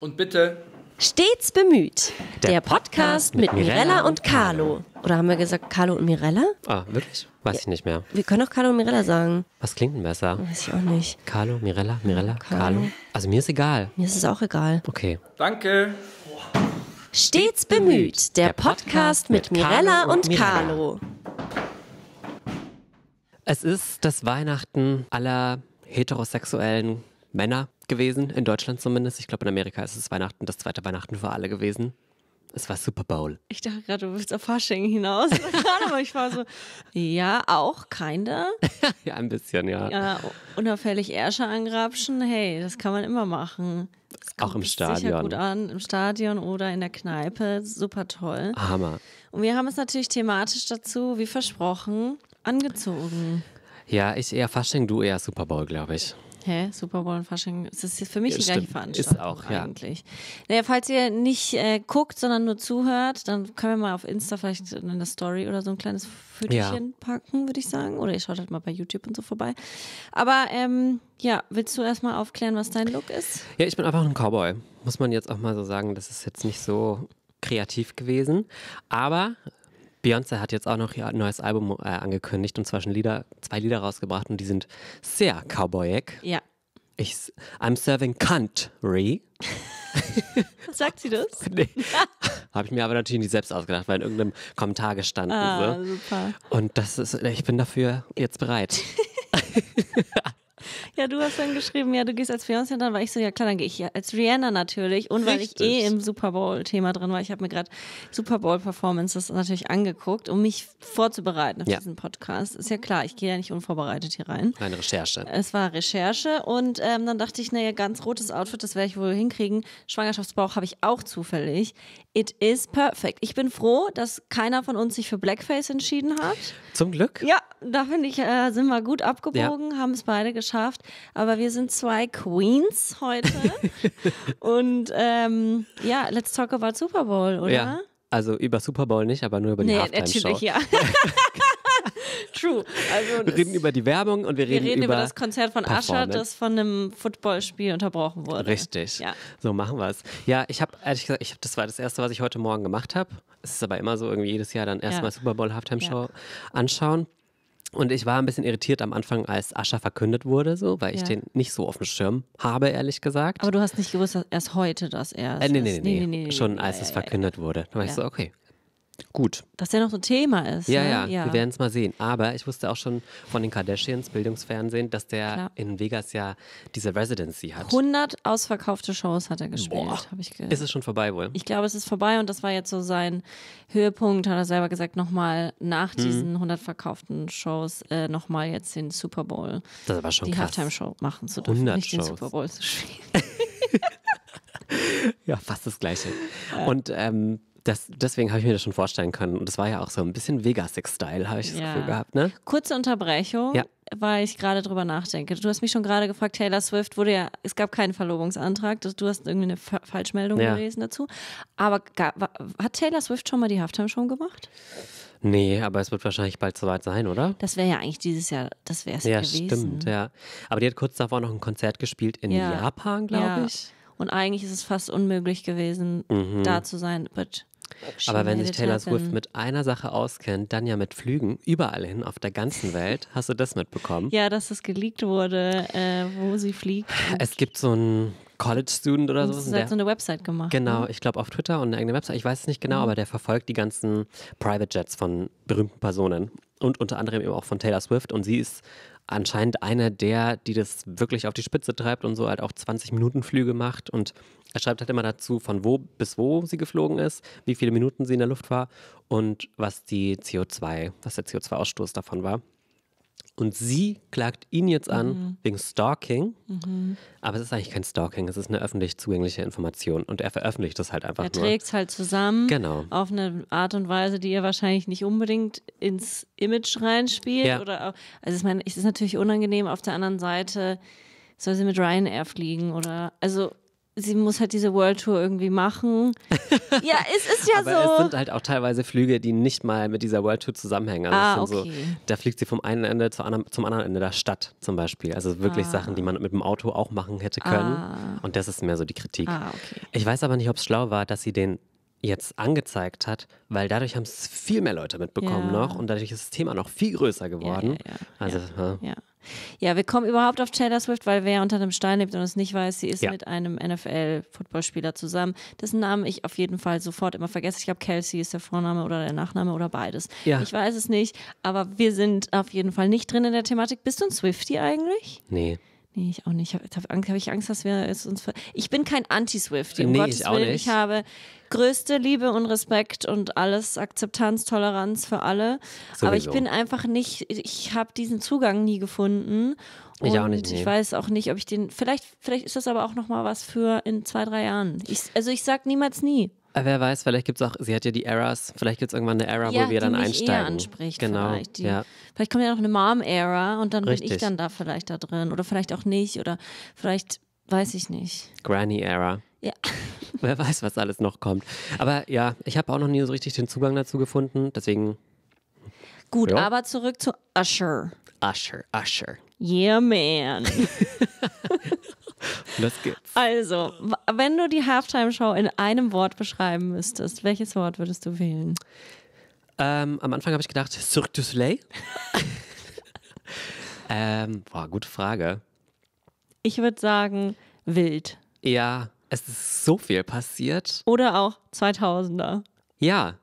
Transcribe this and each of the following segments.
Und bitte. Stets bemüht. Der, der Podcast, Podcast mit, mit Mirella und Carlo. Oder haben wir gesagt Carlo und Mirella? Ah, wirklich? Weiß ja. ich nicht mehr. Wir können auch Carlo und Mirella sagen. Was klingt denn besser? Weiß ich auch nicht. Carlo, Mirella, Mirella, Carlo. Carlo. Also mir ist egal. Mir ist es auch egal. Okay. Danke. Stets bemüht. Der, Podcast, mit, mit Mirella und, und Carlo. Es ist das Weihnachten aller heterosexuellen Männer gewesen, in Deutschland zumindest. Ich glaube, in Amerika ist es Weihnachten, das zweite Weihnachten für alle gewesen. Es war Super Bowl. Ich dachte gerade, du willst auf Fasching hinaus. aber ich war so, ja, auch, kinda. ja, ein bisschen, ja. Ja, unauffällig Ärsche angrapschen, hey, das kann man immer machen. auch im Stadion. Sicher gut an, im Stadion oder in der Kneipe, super toll. Hammer. Und wir haben es natürlich thematisch dazu, wie versprochen, angezogen. Ja, ich eher Fasching, du eher Super Bowl, glaube ich. Hä? Super Bowl und Fasching, Das ist für mich ja, die stimmt. gleiche Veranstaltung ist auch, ja. eigentlich. Naja, falls ihr nicht äh, guckt, sondern nur zuhört, dann können wir mal auf Insta vielleicht in eine Story oder so ein kleines Fötchen ja. packen, würde ich sagen. Oder ihr schaut halt mal bei YouTube und so vorbei. Aber ähm, ja, willst du erstmal aufklären, was dein Look ist? Ja, ich bin einfach ein Cowboy. Muss man jetzt auch mal so sagen, das ist jetzt nicht so kreativ gewesen. Aber Beyoncé hat jetzt auch noch ihr neues Album äh, angekündigt und zwar schon Lieder, zwei Lieder rausgebracht und die sind sehr cowboyig. Ja. Ich, I'm serving country. Sagt sie das? nee. Habe ich mir aber natürlich nicht selbst ausgedacht, weil in irgendeinem Kommentar gestanden. Ah, so. super. Und das ist, ich bin dafür jetzt bereit. Ja, du hast dann geschrieben, ja, du gehst als Beyoncé und dann war ich so, ja klar, dann gehe ich ja als Rihanna natürlich und weil Richtig. ich eh im Super Bowl-Thema drin war, ich habe mir gerade Super Bowl-Performances natürlich angeguckt, um mich vorzubereiten auf ja. diesen Podcast. Ist ja klar, ich gehe ja nicht unvorbereitet hier rein. Eine Recherche. Es war Recherche und ähm, dann dachte ich, naja, ganz rotes Outfit, das werde ich wohl hinkriegen. Schwangerschaftsbauch habe ich auch zufällig. It is perfect. Ich bin froh, dass keiner von uns sich für Blackface entschieden hat. Zum Glück. Ja, da finde ich, äh, sind wir gut abgebogen, ja. haben es beide geschafft geschafft. Aber wir sind zwei Queens heute. und ähm, ja, let's talk about Super Bowl, oder? Ja, also über Super Bowl nicht, aber nur über die nee, Halftime-Show. Natürlich, ja. True. Also wir reden über die Werbung und wir reden, wir reden über, über, das Konzert von Ascher, das von einem Footballspiel unterbrochen wurde. Richtig. Ja. So machen wir es. Ja, ich habe ehrlich gesagt, ich hab, das war das Erste, was ich heute Morgen gemacht habe. Es ist aber immer so, irgendwie jedes Jahr dann erstmal ja. Super Bowl Halftime Show ja. anschauen. Und ich war ein bisschen irritiert am Anfang, als Ascha verkündet wurde, so, weil ich ja. den nicht so auf dem Schirm habe, ehrlich gesagt. Aber du hast nicht gewusst, dass erst heute das erst. Äh, nee, nee, nee, nee, nee, Schon als ja, es verkündet wurde. Da war ich so, okay, Gut. Dass der noch so ein Thema ist. Ja, ne? ja, ja, wir werden es mal sehen. Aber ich wusste auch schon von den Kardashians, Bildungsfernsehen, dass der Klar. in Vegas ja diese Residency hat. 100 ausverkaufte Shows hat er gespielt, habe ich gehört. Ist es schon vorbei wohl? Ich glaube, es ist vorbei und das war jetzt so sein Höhepunkt, hat er selber gesagt, nochmal nach hm. diesen 100 verkauften Shows äh, nochmal jetzt den Super Bowl. Das war schon Die Halftime-Show machen zu dürfen, nicht Shows. den Super Bowl zu spielen. ja, fast das Gleiche. Und ähm, das, deswegen habe ich mir das schon vorstellen können. Und das war ja auch so ein bisschen Vegas-Style, habe ich das ja. Gefühl gehabt. Ne? Kurze Unterbrechung, ja. weil ich gerade drüber nachdenke. Du hast mich schon gerade gefragt, Taylor Swift wurde ja, es gab keinen Verlobungsantrag. Du hast irgendwie eine Falschmeldung ja. gelesen dazu. Aber gab, hat Taylor Swift schon mal die Halftime-Show gemacht? Nee, aber es wird wahrscheinlich bald soweit sein, oder? Das wäre ja eigentlich dieses Jahr, das wäre es ja, gewesen. Ja, stimmt, ja. Aber die hat kurz davor noch ein Konzert gespielt in Japan, glaube ich. Und eigentlich ist es fast unmöglich gewesen, mhm. da zu sein. But aber wenn sich Taylor Swift mit einer Sache auskennt, dann ja mit Flügen überall hin auf der ganzen Welt. Hast du das mitbekommen? Ja, dass es geleakt wurde, äh, wo sie fliegt. Es gibt so ein College Student oder und so. Der hat so eine Website gemacht. Genau, ne? ich glaube auf Twitter und eine eigene Website. Ich weiß es nicht genau, mhm. aber der verfolgt die ganzen Private Jets von berühmten Personen und unter anderem eben auch von Taylor Swift. Und sie ist anscheinend einer der, die das wirklich auf die Spitze treibt und so halt auch 20-Minuten-Flüge macht. Und er schreibt halt immer dazu, von wo bis wo sie geflogen ist, wie viele Minuten sie in der Luft war und was die CO2, was der CO2-Ausstoß davon war. Und sie klagt ihn jetzt an mhm. wegen Stalking. Mhm. Aber es ist eigentlich kein Stalking, es ist eine öffentlich zugängliche Information. Und er veröffentlicht das halt einfach er nur. Er trägt es halt zusammen. Genau. Auf eine Art und Weise, die ihr wahrscheinlich nicht unbedingt ins Image reinspielt. Ja. Oder auch, also ich meine, es ist natürlich unangenehm. Auf der anderen Seite soll sie mit Ryanair fliegen oder. Also sie muss halt diese World Tour irgendwie machen. ja, es ist ja Aber so. Es sind halt auch teilweise Flüge, die nicht mal mit dieser World Tour zusammenhängen. Also ah, okay. So, da fliegt sie vom einen Ende zum anderen, zum anderen Ende der Stadt zum Beispiel. Also wirklich ah. Sachen, die man mit dem Auto auch machen hätte können. Ah. Und das ist mehr so die Kritik. Ah, okay. Ich weiß aber nicht, ob es schlau war, dass sie den jetzt angezeigt hat, weil dadurch haben es viel mehr Leute mitbekommen ja. noch und dadurch ist das Thema noch viel größer geworden. Ja, ja, also, ja, wir kommen überhaupt auf Taylor Swift, weil wer unter einem Stein lebt und es nicht weiß, sie ist ja. mit einem NFL-Footballspieler zusammen, dessen Namen ich auf jeden Fall sofort immer vergesse. Ich glaube, Kelsey ist der Vorname oder der Nachname oder beides. Ja. Ich weiß es nicht, aber wir sind auf jeden Fall nicht drin in der Thematik. Bist du ein Swiftie eigentlich? Nee. Nee, ich auch nicht. Habe hab, hab ich Angst, dass wir es uns. Ver ich bin kein anti swiftie Um nee, Gottes ich auch Willen. Nicht. Ich habe, größte Liebe und Respekt und alles, Akzeptanz, Toleranz für alle. Sowieso. Aber ich bin einfach nicht, ich habe diesen Zugang nie gefunden. Und ich auch nicht. Nee. Ich weiß auch nicht, ob ich den. Vielleicht, vielleicht ist das aber auch nochmal was für in zwei, drei Jahren. Ich, also ich sag niemals nie. Wer weiß, vielleicht gibt es auch, sie hat ja die Eras, vielleicht gibt es irgendwann eine Era, ja, wo wir dann einsteigen. Eher anspricht genau. Vielleicht, die, ja. vielleicht kommt ja noch eine Mom-Era und dann Richtig. bin ich dann da vielleicht da drin. Oder vielleicht auch nicht. Oder vielleicht weiß ich nicht. Granny-Era. Ja. Wer weiß, was alles noch kommt. Aber ja, ich habe auch noch nie so richtig den Zugang dazu gefunden, deswegen. Gut, ja. aber zurück zu Usher. Usher, Usher. Yeah, man. Los geht's. Also, wenn du die Halftime-Show in einem Wort beschreiben müsstest, welches Wort würdest du wählen? Ähm, am Anfang habe ich gedacht, Cirque du Soleil. ähm, boah, gute Frage. Ich würde sagen, wild. Ja, es ist so viel passiert. Oder auch 2000er. Ja.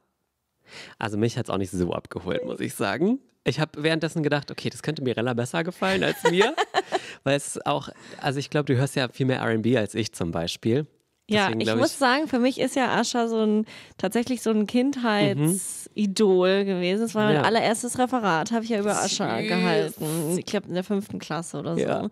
Also mich hat es auch nicht so abgeholt, muss ich sagen. Ich habe währenddessen gedacht, okay, das könnte Mirella besser gefallen als mir. weil es auch, also ich glaube, du hörst ja viel mehr RB als ich zum Beispiel ja, ich, ich, muss sagen, für mich ist ja Ascha so ein tatsächlich so ein Kindheitsidol mhm. gewesen. Das war mein ja. allererstes Referat, habe ich ja über Ascha gehalten. Ich glaube in der fünften Klasse oder so. Ja.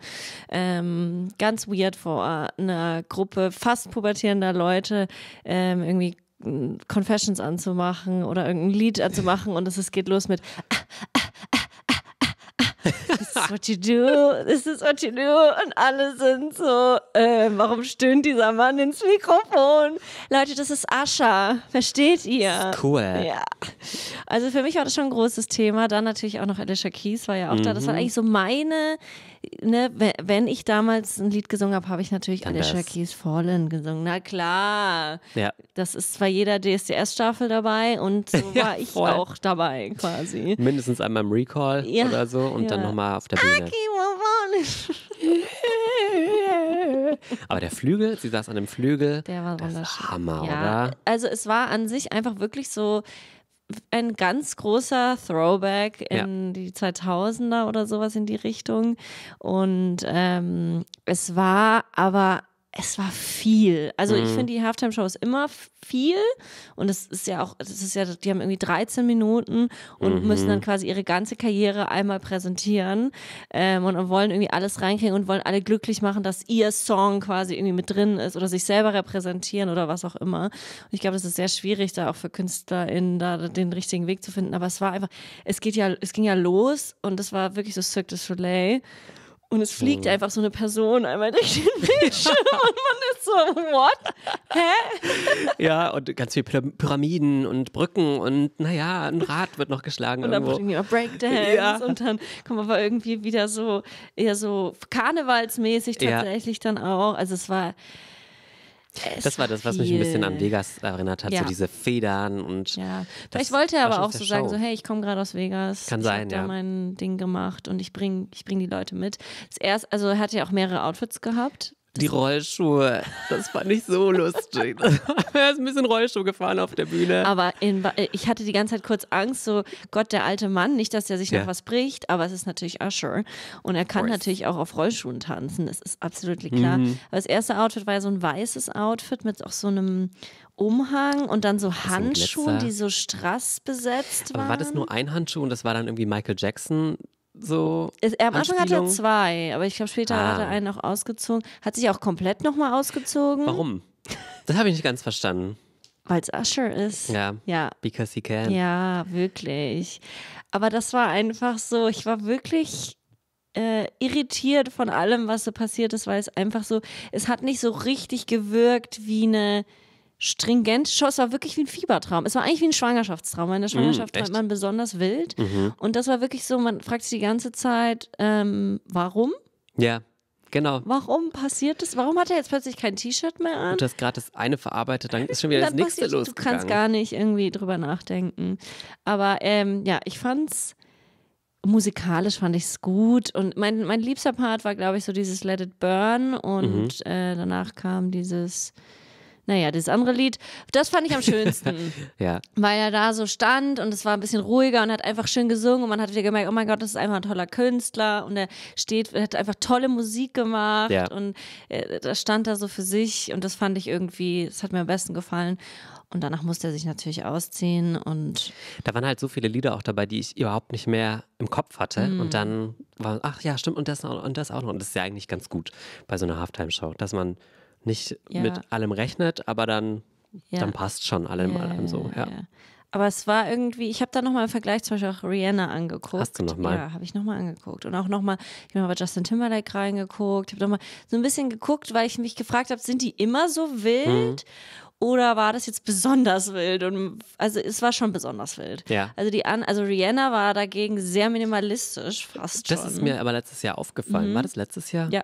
Ähm, ganz weird vor einer Gruppe fast pubertierender Leute ähm, irgendwie hm, Confessions anzumachen oder irgendein Lied anzumachen und es geht los mit ah, ah, is what you do, this is what you do. Und alle sind so, äh, warum stöhnt dieser Mann ins Mikrofon? Leute, das ist Ascha, versteht ihr? Cool. Ja. Also für mich war das schon ein großes Thema. Dann natürlich auch noch Alicia Keys war ja auch mhm. da. Das war mhm. eigentlich so meine ne, wenn ich damals ein Lied gesungen habe, habe ich natürlich Anders. Alicia Keys Fallen gesungen. Na klar. Ja. Das ist zwar jeder DSDS-Staffel dabei und so war ja, ich auch dabei quasi. Mindestens einmal im Recall ja, oder so und ja. dann nochmal auf der Bühne. Aber der Flügel, sie saß an dem Flügel. Der war das wunderschön. Hammer, ja. oder? Also es war an sich einfach wirklich so ein ganz großer Throwback in ja. die 2000er oder sowas in die Richtung. Und ähm, es war aber es war viel. Also mhm. ich finde, die Halftime-Show ist immer viel und es ist ja auch, das ist ja, die haben irgendwie 13 Minuten und mhm. müssen dann quasi ihre ganze Karriere einmal präsentieren ähm, und, wollen irgendwie alles reinkriegen und wollen alle glücklich machen, dass ihr Song quasi irgendwie mit drin ist oder sich selber repräsentieren oder was auch immer. Und ich glaube, das ist sehr schwierig, da auch für KünstlerInnen da den richtigen Weg zu finden. Aber es war einfach, es geht ja, es ging ja los und es war wirklich so Cirque du Soleil. Und es fliegt hm. einfach so eine Person einmal durch den Bildschirm und man ist so, what? Hä? Ja, und ganz viele Pyramiden und Brücken und naja, ein Rad wird noch geschlagen. Und dann irgendwo. bringen wir Breakdance ja. und dann kommen wir aber irgendwie wieder so, eher so karnevalsmäßig tatsächlich ja. dann auch. Also es war es das war das, was mich ein bisschen an Vegas erinnert hat, ja. so diese Federn und. Ja, Vielleicht wollte er aber auch so Show. sagen, so hey, ich komme gerade aus Vegas, Kann ich sein, ja. da mein Ding gemacht und ich bringe ich bring die Leute mit. Das erst, also er hat ja auch mehrere Outfits gehabt die Rollschuhe. Das fand ich so lustig. er ist ein bisschen Rollschuh gefahren auf der Bühne. Aber in, äh, ich hatte die ganze Zeit kurz Angst, so Gott, der alte Mann, nicht, dass er sich ja. noch was bricht, aber es ist natürlich Usher. Und er kann natürlich auch auf Rollschuhen tanzen, das ist absolut klar. Mhm. Aber das erste Outfit war ja so ein weißes Outfit mit auch so einem Umhang und dann so Handschuhen, die so strass besetzt waren. Aber war das nur ein Handschuh und das war dann irgendwie Michael Jackson so. Ist, am Anfang hatte er zwei, aber ich glaube, später ah. hat er ah. einen auch ausgezogen. Hat sich auch komplett nochmal ausgezogen. Warum? Das habe ich nicht ganz verstanden. Weil es Usher ist. Ja. Ja. Because he can. Ja, wirklich. Aber das war einfach so, ich war wirklich äh, irritiert von allem, was so passiert ist, weil es einfach so, es hat nicht so richtig gewirkt wie eine stringent. Es war wirklich wie ein Fiebertraum. Es war eigentlich wie ein Schwangerschaftstraum. In der mhm, Schwangerschaft träumt mm, man besonders wild. Mhm. Und das war wirklich so, man fragt sich die ganze Zeit, ähm, warum? Ja. Genau. Warum passiert das? Warum hat er jetzt plötzlich kein T-Shirt mehr an? Und hast gerade das eine verarbeitet, dann ist schon wieder das nächste los. Du kannst gar nicht irgendwie drüber nachdenken. Aber ähm, ja, ich fand's musikalisch fand ich es gut und mein, mein liebster Part war, glaube ich, so dieses Let It Burn und mhm. äh, danach kam dieses naja, das andere Lied, das fand ich am schönsten. ja. Weil er da so stand und es war ein bisschen ruhiger und hat einfach schön gesungen und man hat wieder gemerkt, oh mein Gott, das ist einfach ein toller Künstler und er steht, hat einfach tolle Musik gemacht ja. und äh, da stand er so für sich und das fand ich irgendwie, das hat mir am besten gefallen. Und danach musste er sich natürlich ausziehen und. Da waren halt so viele Lieder auch dabei, die ich überhaupt nicht mehr im Kopf hatte. Mm. Und dann war, ach ja, stimmt, und das, und das auch noch. Und das ist ja eigentlich ganz gut bei so einer Halftime-Show, dass man nicht ja. mit allem rechnet, aber dann, ja. dann passt schon allem, allem so. Ja. Aber es war irgendwie, ich habe da nochmal im Vergleich zum Beispiel auch Rihanna angeguckt. Hast du nochmal? Ja, habe ich nochmal angeguckt. Und auch nochmal, ich habe mal bei Justin Timberlake reingeguckt, habe nochmal so ein bisschen geguckt, weil ich mich gefragt habe, sind die immer so wild? Mhm oder war das jetzt besonders wild? Und also es war schon besonders wild. Ja. Also die An also Rihanna war dagegen sehr minimalistisch, fast das schon. Das ist mir aber letztes Jahr aufgefallen. Mhm. War das letztes Jahr? Ja.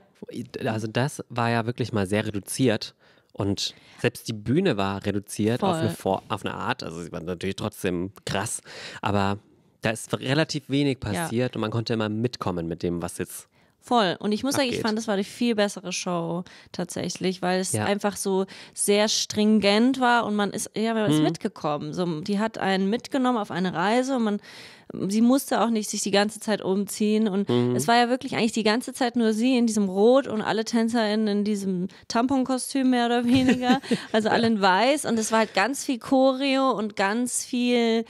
Also das war ja wirklich mal sehr reduziert. Und selbst die Bühne war reduziert auf eine, auf eine, Art. Also sie war natürlich trotzdem krass. Aber da ist relativ wenig passiert ja. und man konnte immer mitkommen mit dem, was jetzt Voll. Und ich muss sagen, ich fand, das war die viel bessere Show tatsächlich, weil es ja. einfach so sehr stringent war und man ist, ja, man ist mhm. mitgekommen. So, die hat einen mitgenommen auf eine Reise und man, sie musste auch nicht sich die ganze Zeit umziehen. Und mhm. es war ja wirklich eigentlich die ganze Zeit nur sie in diesem Rot und alle TänzerInnen in diesem Tamponkostüm mehr oder weniger. Also alle in weiß. Und es war halt ganz viel Choreo und ganz viel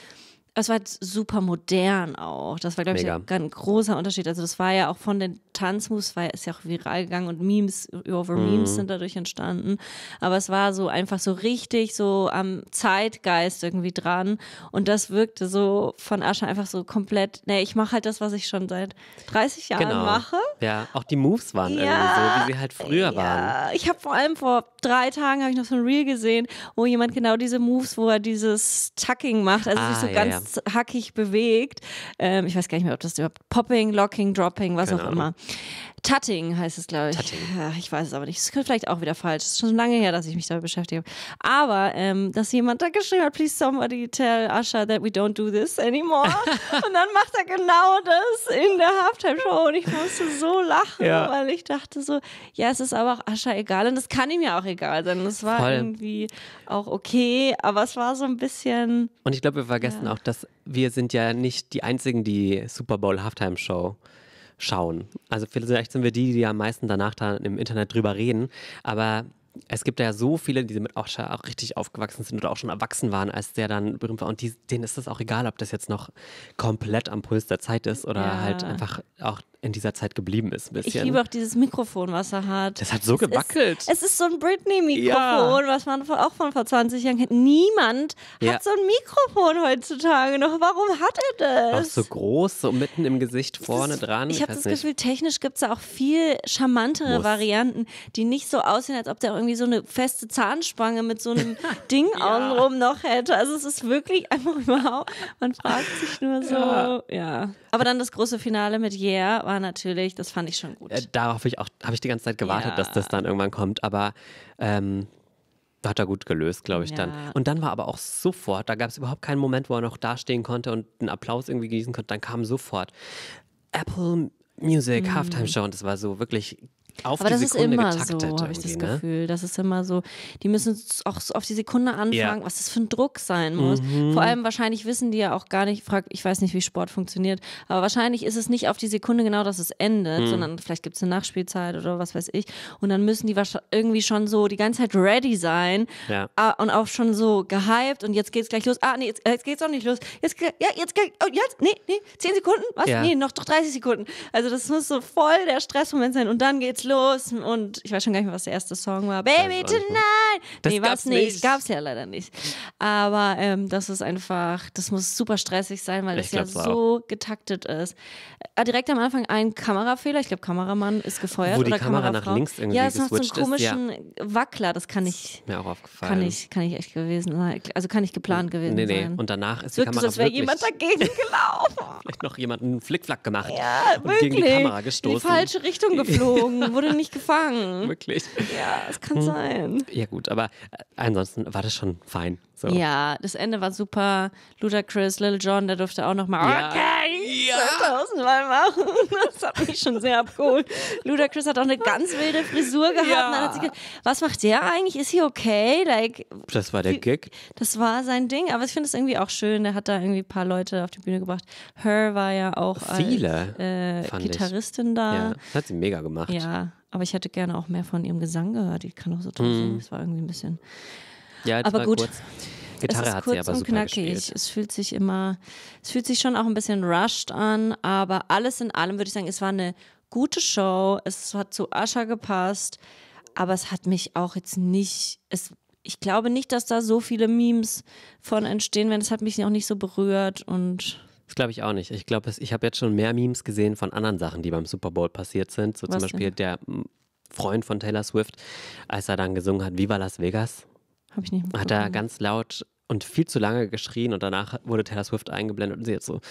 es war super modern auch. Das war, glaube ich, ein großer Unterschied. Also, das war ja auch von den Tanzmoves, war, ist ja auch viral gegangen und Memes, over mhm. Memes sind dadurch entstanden. Aber es war so einfach so richtig so am Zeitgeist irgendwie dran. Und das wirkte so von Asche einfach so komplett, nee, ich mache halt das, was ich schon seit 30 Jahren genau. mache. Ja, auch die Moves waren ja, irgendwie so, wie sie halt früher ja. waren. Ich habe vor allem vor drei Tagen habe ich noch so ein Reel gesehen, wo jemand genau diese Moves, wo er dieses Tucking macht, also ah, sich so ja, ganz hackig bewegt. Ähm, ich weiß gar nicht mehr, ob das überhaupt Popping, Locking, Dropping, was Keine auch Ahnung. immer. Tutting heißt es, glaube ich. Ja, ich weiß es aber nicht. Es ist vielleicht auch wieder falsch. Es ist schon lange her, dass ich mich damit beschäftige. Aber, ähm, dass jemand da geschrieben hat, please somebody tell Asha that we don't do this anymore. und dann macht er genau das in der Halftime-Show. Und ich musste so lachen, ja. weil ich dachte so, ja, es ist aber auch Asha egal. Und das kann ihm ja auch egal sein. Und es war Voll. irgendwie auch okay, aber es war so ein bisschen. Und ich glaube, wir vergessen ja. auch, dass wir sind ja nicht die einzigen, die Super Bowl Halftime-Show schauen. Also vielleicht sind wir die, die am meisten danach dann im Internet drüber reden, aber es gibt ja so viele, die damit auch, auch richtig aufgewachsen sind oder auch schon erwachsen waren, als der dann berühmt war. Und die, denen ist das auch egal, ob das jetzt noch komplett am Puls der Zeit ist oder ja. halt einfach auch in dieser Zeit geblieben ist. Ein bisschen. Ich liebe auch dieses Mikrofon, was er hat. Das hat so es gewackelt. Ist, es ist so ein Britney-Mikrofon, ja. was man auch von vor 20 Jahren kennt. Niemand ja. hat so ein Mikrofon heutzutage noch. Warum hat er das? Auch so groß, so mitten im Gesicht vorne ist, dran. Ich, habe das nicht. Gefühl, technisch gibt es da auch viel charmantere Muss. Varianten, die nicht so aussehen, als ob der irgendwie so eine feste Zahnspange mit so einem Ding ja. außenrum noch hätte. Also es ist wirklich einfach überhaupt, man fragt sich nur so, ja. ja. Aber dann das große Finale mit Yeah, war natürlich, das fand ich schon gut. Äh, darauf habe ich auch, habe ich die ganze Zeit gewartet, ja. dass das dann irgendwann kommt, aber ähm, hat er gut gelöst, glaube ich, ja. dann. Und dann war aber auch sofort, da gab es überhaupt keinen Moment, wo er noch dastehen konnte und einen Applaus irgendwie genießen konnte, dann kam sofort Apple Music, mhm. Halftime Show und das war so wirklich auf Aber die Sekunde getaktet. ist immer so, habe ich das ne? Gefühl. Das ist immer so, die müssen auch so auf die Sekunde anfangen, ja. was das für ein Druck sein muss. Mhm. Vor allem wahrscheinlich wissen die ja auch gar nicht, frag, ich weiß nicht, wie Sport funktioniert, aber wahrscheinlich ist es nicht auf die Sekunde genau, dass es endet, mhm. sondern vielleicht gibt es eine Nachspielzeit oder was weiß ich. Und dann müssen die irgendwie schon so die ganze Zeit ready sein ja. und auch schon so gehypt und jetzt geht's gleich los. Ah, nee, jetzt, äh, jetzt geht's auch nicht los. Jetzt, ja, jetzt, oh, jetzt, nee, nee, 10 Sekunden, was? Ja. Nee, noch doch 30 Sekunden. Also das muss so voll der Stressmoment sein und dann geht's los los und ich weiß schon gar nicht mehr, was der erste Song war. Baby Tonight! Das nee, war's nicht. nicht. Gab's ja leider nicht. Aber ähm, das ist einfach, das muss super stressig sein, weil es ja so getaktet ist. Äh, direkt am Anfang ein Kamerafehler. Ich glaube, Kameramann ist gefeuert. Wo die oder Kamera Kamerafrau. nach links irgendwie Ja, es macht so einen komischen ja. Wackler. Das kann ich. mir auch aufgefallen. Kann ich, kann ich echt gewesen sein. Also kann ich geplant gewesen nee, nee. sein. Und danach ist Wirkt die Kamera. Es, als wäre jemand dagegen gelaufen. Vielleicht noch jemand einen Flickflack gemacht. Ja, und wirklich. gegen die Kamera gestoßen. In die falsche Richtung geflogen. Äh, wurde nicht gefangen. Wirklich? Ja, es kann hm. sein. Ja gut, aber äh, ansonsten war das schon fein. So. Ja, das Ende war super. Ludacris, Little John, der durfte auch nochmal ja. okay, ja. tausendmal machen. Das hat mich schon sehr abgeholt. Ludacris hat auch eine ganz wilde Frisur gehabt. Ja. Gedacht, was macht der eigentlich? Ist hier okay? Like, das war der Gig. Das war sein Ding, aber ich finde es irgendwie auch schön. Der hat da irgendwie ein paar Leute auf die Bühne gebracht. Her war ja auch Viele, als äh, Gitarristin ich. da. Ja, das hat sie mega gemacht. Ja, aber ich hätte gerne auch mehr von ihrem Gesang gehört. Ich kann auch so toll mhm. singen. Es war irgendwie ein bisschen. Ja, aber gut. Kurz. Gitarre hat sie aber super knackig. gespielt. Es fühlt sich immer, es fühlt sich schon auch ein bisschen rushed an, aber alles in allem würde ich sagen, es war eine gute Show. Es hat zu Ascher gepasst, aber es hat mich auch jetzt nicht, es, ich glaube nicht, dass da so viele Memes von entstehen werden. Es hat mich auch nicht so berührt und das glaube ich auch nicht. Ich glaube, ich habe jetzt schon mehr Memes gesehen von anderen Sachen, die beim Super Bowl passiert sind. So Was zum Beispiel denn? der hm, Freund von Taylor Swift, als er dann gesungen hat, Viva Las Vegas. Habe ich nicht Hat er ganz laut und viel zu lange geschrien und danach wurde Taylor Swift eingeblendet und sie hat so ein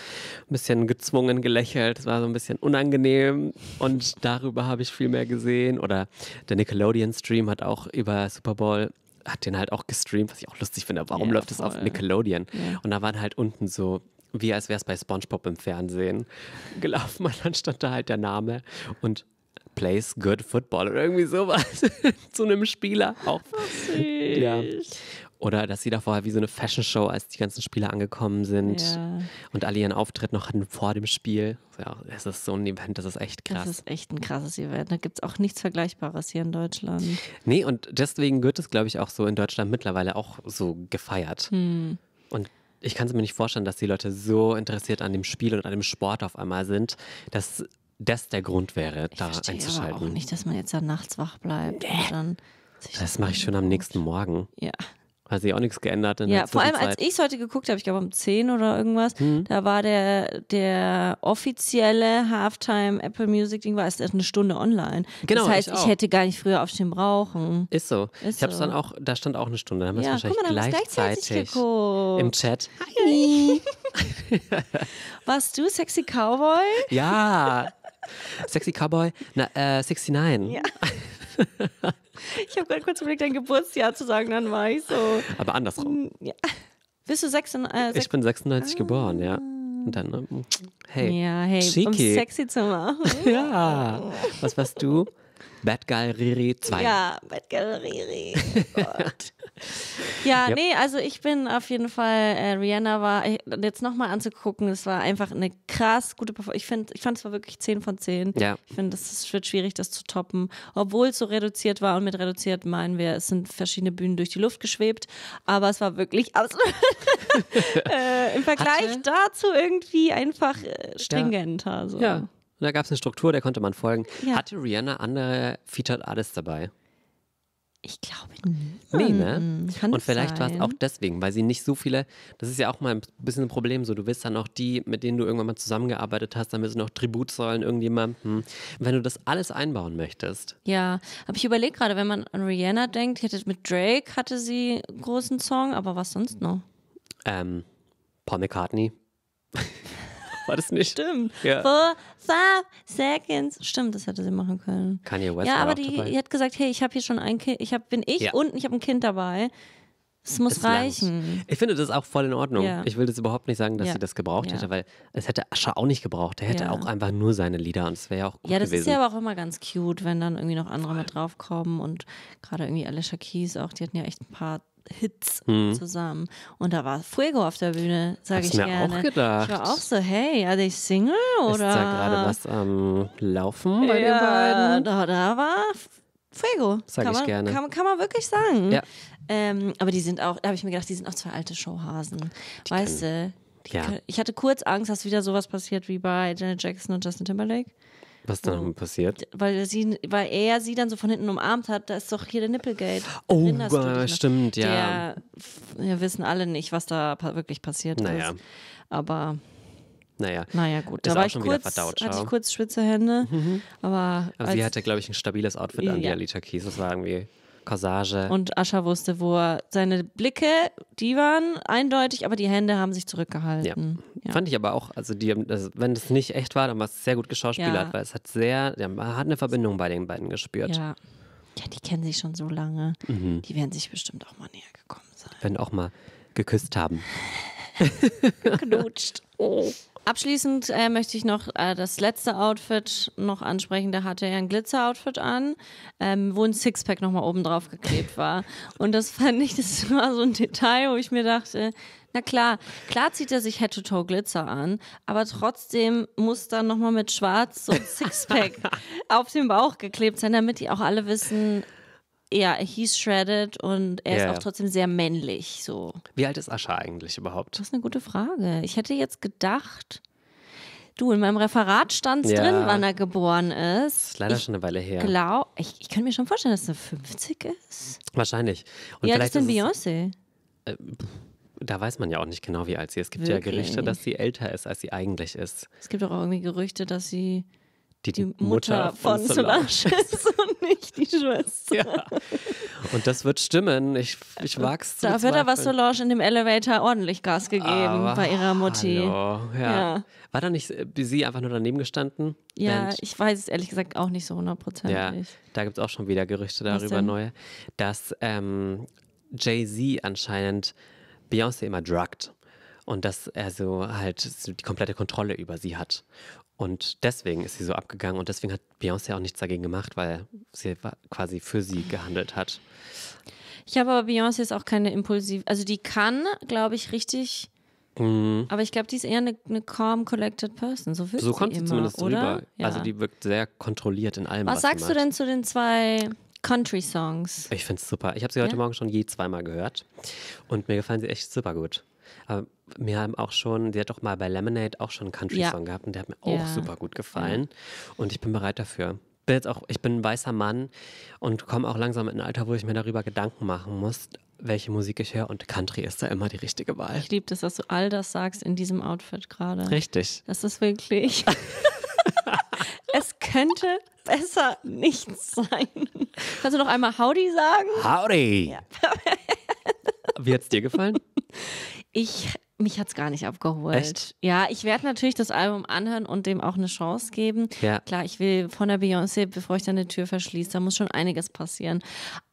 bisschen gezwungen gelächelt. Es war so ein bisschen unangenehm und darüber habe ich viel mehr gesehen. Oder der Nickelodeon-Stream hat auch über Super Bowl hat den halt auch gestreamt, was ich auch lustig finde. Warum ja, läuft voll. das auf Nickelodeon? Ja. Und da waren halt unten so wie als wäre es bei SpongeBob im Fernsehen gelaufen. Und dann stand da halt der Name und plays good football oder irgendwie sowas zu einem Spieler auch. Ja. Oder dass sie da vorher wie so eine Fashion Show, als die ganzen Spieler angekommen sind ja. und alle ihren Auftritt noch hatten vor dem Spiel. Ja, es ist so ein Event, das ist echt krass. Das ist echt ein krasses Event. Da gibt es auch nichts Vergleichbares hier in Deutschland. Nee, und deswegen wird es, glaube ich, auch so in Deutschland mittlerweile auch so gefeiert. Hm. Und ich kann es mir nicht vorstellen, dass die Leute so interessiert an dem Spiel und an dem Sport auf einmal sind, dass das der Grund wäre, ich da einzuschalten. Ich auch nicht, dass man jetzt ja nachts wach bleibt. Nee. Äh, das mache ich schon am nächsten Morgen. Ja. Hat sich auch nichts geändert. In ja, der vor allem als ich es heute geguckt habe, ich glaube um 10 oder irgendwas, mhm. da war der, der offizielle Halftime Apple Music Ding war erst eine Stunde online. Genau, das heißt, ich, ich hätte gar nicht früher aufstehen brauchen. Ist so. Ist ich habe es so. dann auch, da stand auch eine Stunde. Dann haben ja, wahrscheinlich guck mal, dann gleichzeitig, gleichzeitig im Chat. Hi. Warst du sexy Cowboy? Ja. Sexy Cowboy, na, äh, 69. Ja ich habe gerade kurz überlegt, dein Geburtsjahr zu sagen, dann war ich so. Aber andersrum. Ja. Bist du 96? Äh, ich bin 96 ah. geboren, ja. Und dann, ähm, hey. Ja, hey, cheeky. um sexy zu machen. ja. Was warst du? Bad Guy Riri 2. Ja, Bad Guy Riri. Oh Gott ja, yep. nee, also ich bin auf jeden Fall, äh, Rihanna war, äh, jetzt nochmal anzugucken, es war einfach eine krass gute Performance. Ich, ich fand es war wirklich 10 von 10. Ja. Ich finde, es wird schwierig, das zu toppen. Obwohl es so reduziert war und mit reduziert meinen wir, es sind verschiedene Bühnen durch die Luft geschwebt, aber es war wirklich absolut äh, im Vergleich Hatte? dazu irgendwie einfach äh, stringenter. Ja. So. ja. Und da gab es eine Struktur, der konnte man folgen. Ja. Hatte Rihanna andere Featured Artists dabei? Ich glaube mhm. nicht. Nee, ne? Mhm, kann und vielleicht war es auch deswegen, weil sie nicht so viele, das ist ja auch mal ein bisschen ein Problem so, du willst dann auch die, mit denen du irgendwann mal zusammengearbeitet hast, dann willst du noch Tribut zollen irgendjemandem. Hm. Wenn du das alles einbauen möchtest. Ja, aber ich überlege gerade, wenn man an Rihanna denkt, hätte, mit Drake hatte sie einen großen Song, aber was sonst noch? Ähm, Paul McCartney. War das nicht? Stimmt. Ja. Four, five seconds. Stimmt, das hätte sie machen können. Kanye West. Ja, aber die, dabei. die hat gesagt, hey, ich habe hier schon ein Kind, ich habe bin ich ja. und ich habe ein Kind dabei. Es muss es reichen. Langt. Ich finde das auch voll in Ordnung. Ja. Ich will das überhaupt nicht sagen, dass ja. sie das gebraucht ja. hätte, weil es hätte Ascha auch nicht gebraucht. Er hätte auch einfach nur seine Lieder und es wäre ja auch gut Ja, das gewesen. ist ja aber auch immer ganz cute, wenn dann irgendwie noch andere voll. mit draufkommen und gerade irgendwie Alicia Keys auch, die hatten ja echt ein paar Hits hm. zusammen. Und da war Fuego auf der Bühne, sage ich mir gerne. Auch gedacht. Ich war auch so, hey, are they Single oder? Ist da gerade was am Laufen bei ja, den beiden? Da, da war Fuego. Sage ich man, gerne. Kann, kann, man wirklich sagen. Ja. Ähm, aber die sind auch, da habe ich mir gedacht, die sind auch zwei alte Showhasen. Die weißt du? Ja. Kann, ich hatte kurz Angst, dass wieder sowas passiert wie bei Janet Jackson und Justin Timberlake. Was dann passiert? Weil, sie, weil er sie dann so von hinten umarmt hat, da ist doch hier der Nippelgate. Oh, äh, stimmt, ja. Der, wir wissen alle nicht, was da wirklich passiert naja. ist. Aber. Naja. Naja, gut. Da war ich kurz, verdaut, hatte ich kurz schwitze Hände. Mhm. Aber, aber sie hatte, glaube ich, ein stabiles Outfit an, ja. die Alita Kies. Das war irgendwie Corsage. Und Ascha wusste, wo er seine Blicke, die waren eindeutig, aber die Hände haben sich zurückgehalten. Ja. Ja. Fand ich aber auch, also die, also wenn es nicht echt war, dann war es sehr gut geschauspielert, ja. weil es hat sehr, man hat eine Verbindung bei den beiden gespürt. Ja. Ja, die kennen sich schon so lange. Mhm. Die werden sich bestimmt auch mal näher gekommen sein. Werden auch mal geküsst haben. Knutscht. Oh. Abschließend äh, möchte ich noch äh, das letzte Outfit noch ansprechen. Da hatte er ein Glitzer-Outfit an, ähm, wo ein Sixpack nochmal oben drauf geklebt war. Und das fand ich, das war so ein Detail, wo ich mir dachte, na klar, klar zieht er sich Head-to-Toe Glitzer an, aber trotzdem muss dann nochmal mit Schwarz so ein Sixpack auf den Bauch geklebt sein, damit die auch alle wissen, ja, er hieß Shredded und er yeah. ist auch trotzdem sehr männlich. So. Wie alt ist Ascha eigentlich überhaupt? Das ist eine gute Frage. Ich hätte jetzt gedacht, du, in meinem Referat stand es ja. drin, wann er geboren ist. Das ist leider ich schon eine Weile her. Glaub, ich ich könnte mir schon vorstellen, dass er 50 ist. Wahrscheinlich. Und wie alt ist denn Beyoncé? Äh, da weiß man ja auch nicht genau, wie alt sie ist. Es gibt Wirklich? ja Gerüchte, dass sie älter ist, als sie eigentlich ist. Es gibt auch irgendwie Gerüchte, dass sie die, die Mutter, Mutter, von, von Solange, ist und nicht die Schwester. Ja. Und das wird stimmen. Ich, ich äh, wag's zu Da wird aber Solange in dem Elevator ordentlich Gas gegeben aber, bei ihrer Mutti. Hallo, ja. ja. War da nicht äh, sie einfach nur daneben gestanden? Ja, Mensch. ich weiß es ehrlich gesagt auch nicht so hundertprozentig. Ja, da gibt es auch schon wieder Gerüchte darüber neue, dass ähm, Jay-Z anscheinend Beyoncé immer druckt und dass er so halt die komplette Kontrolle über sie hat. Und deswegen ist sie so abgegangen und deswegen hat Beyoncé auch nichts dagegen gemacht, weil sie quasi für sie gehandelt hat. Ich habe aber Beyoncé ist auch keine impulsive, also die kann, glaube ich, richtig. Mhm. Aber ich glaube, die ist eher eine, eine calm, collected person. So, wirkt so kommt sie, sie zumindest oder? rüber. Also ja. Also die wirkt sehr kontrolliert in allem. Was, was sagst du denn zu den zwei Country-Songs? Ich finde es super. Ich habe sie heute Morgen schon je zweimal gehört und mir gefallen sie echt super gut. Aber äh, wir haben auch schon, sie hat doch mal bei Lemonade auch schon einen Country-Song ja. gehabt und der hat mir auch ja. super gut gefallen. Und ich bin bereit dafür. Bin jetzt auch, ich bin ein weißer Mann und komme auch langsam in ein Alter, wo ich mir darüber Gedanken machen muss, welche Musik ich höre und Country ist da immer die richtige Wahl. Ich liebe das, dass du all das sagst in diesem Outfit gerade. Richtig. Das ist wirklich. es könnte besser nicht sein. Kannst du noch einmal Howdy sagen? Howdy. Ja. Wie hat es dir gefallen? Ich, mich es gar nicht abgeholt. Echt? Ja, ich werde natürlich das Album anhören und dem auch eine Chance geben. Ja. Klar, ich will von der Beyoncé, bevor ich da eine Tür verschließe, da muss schon einiges passieren.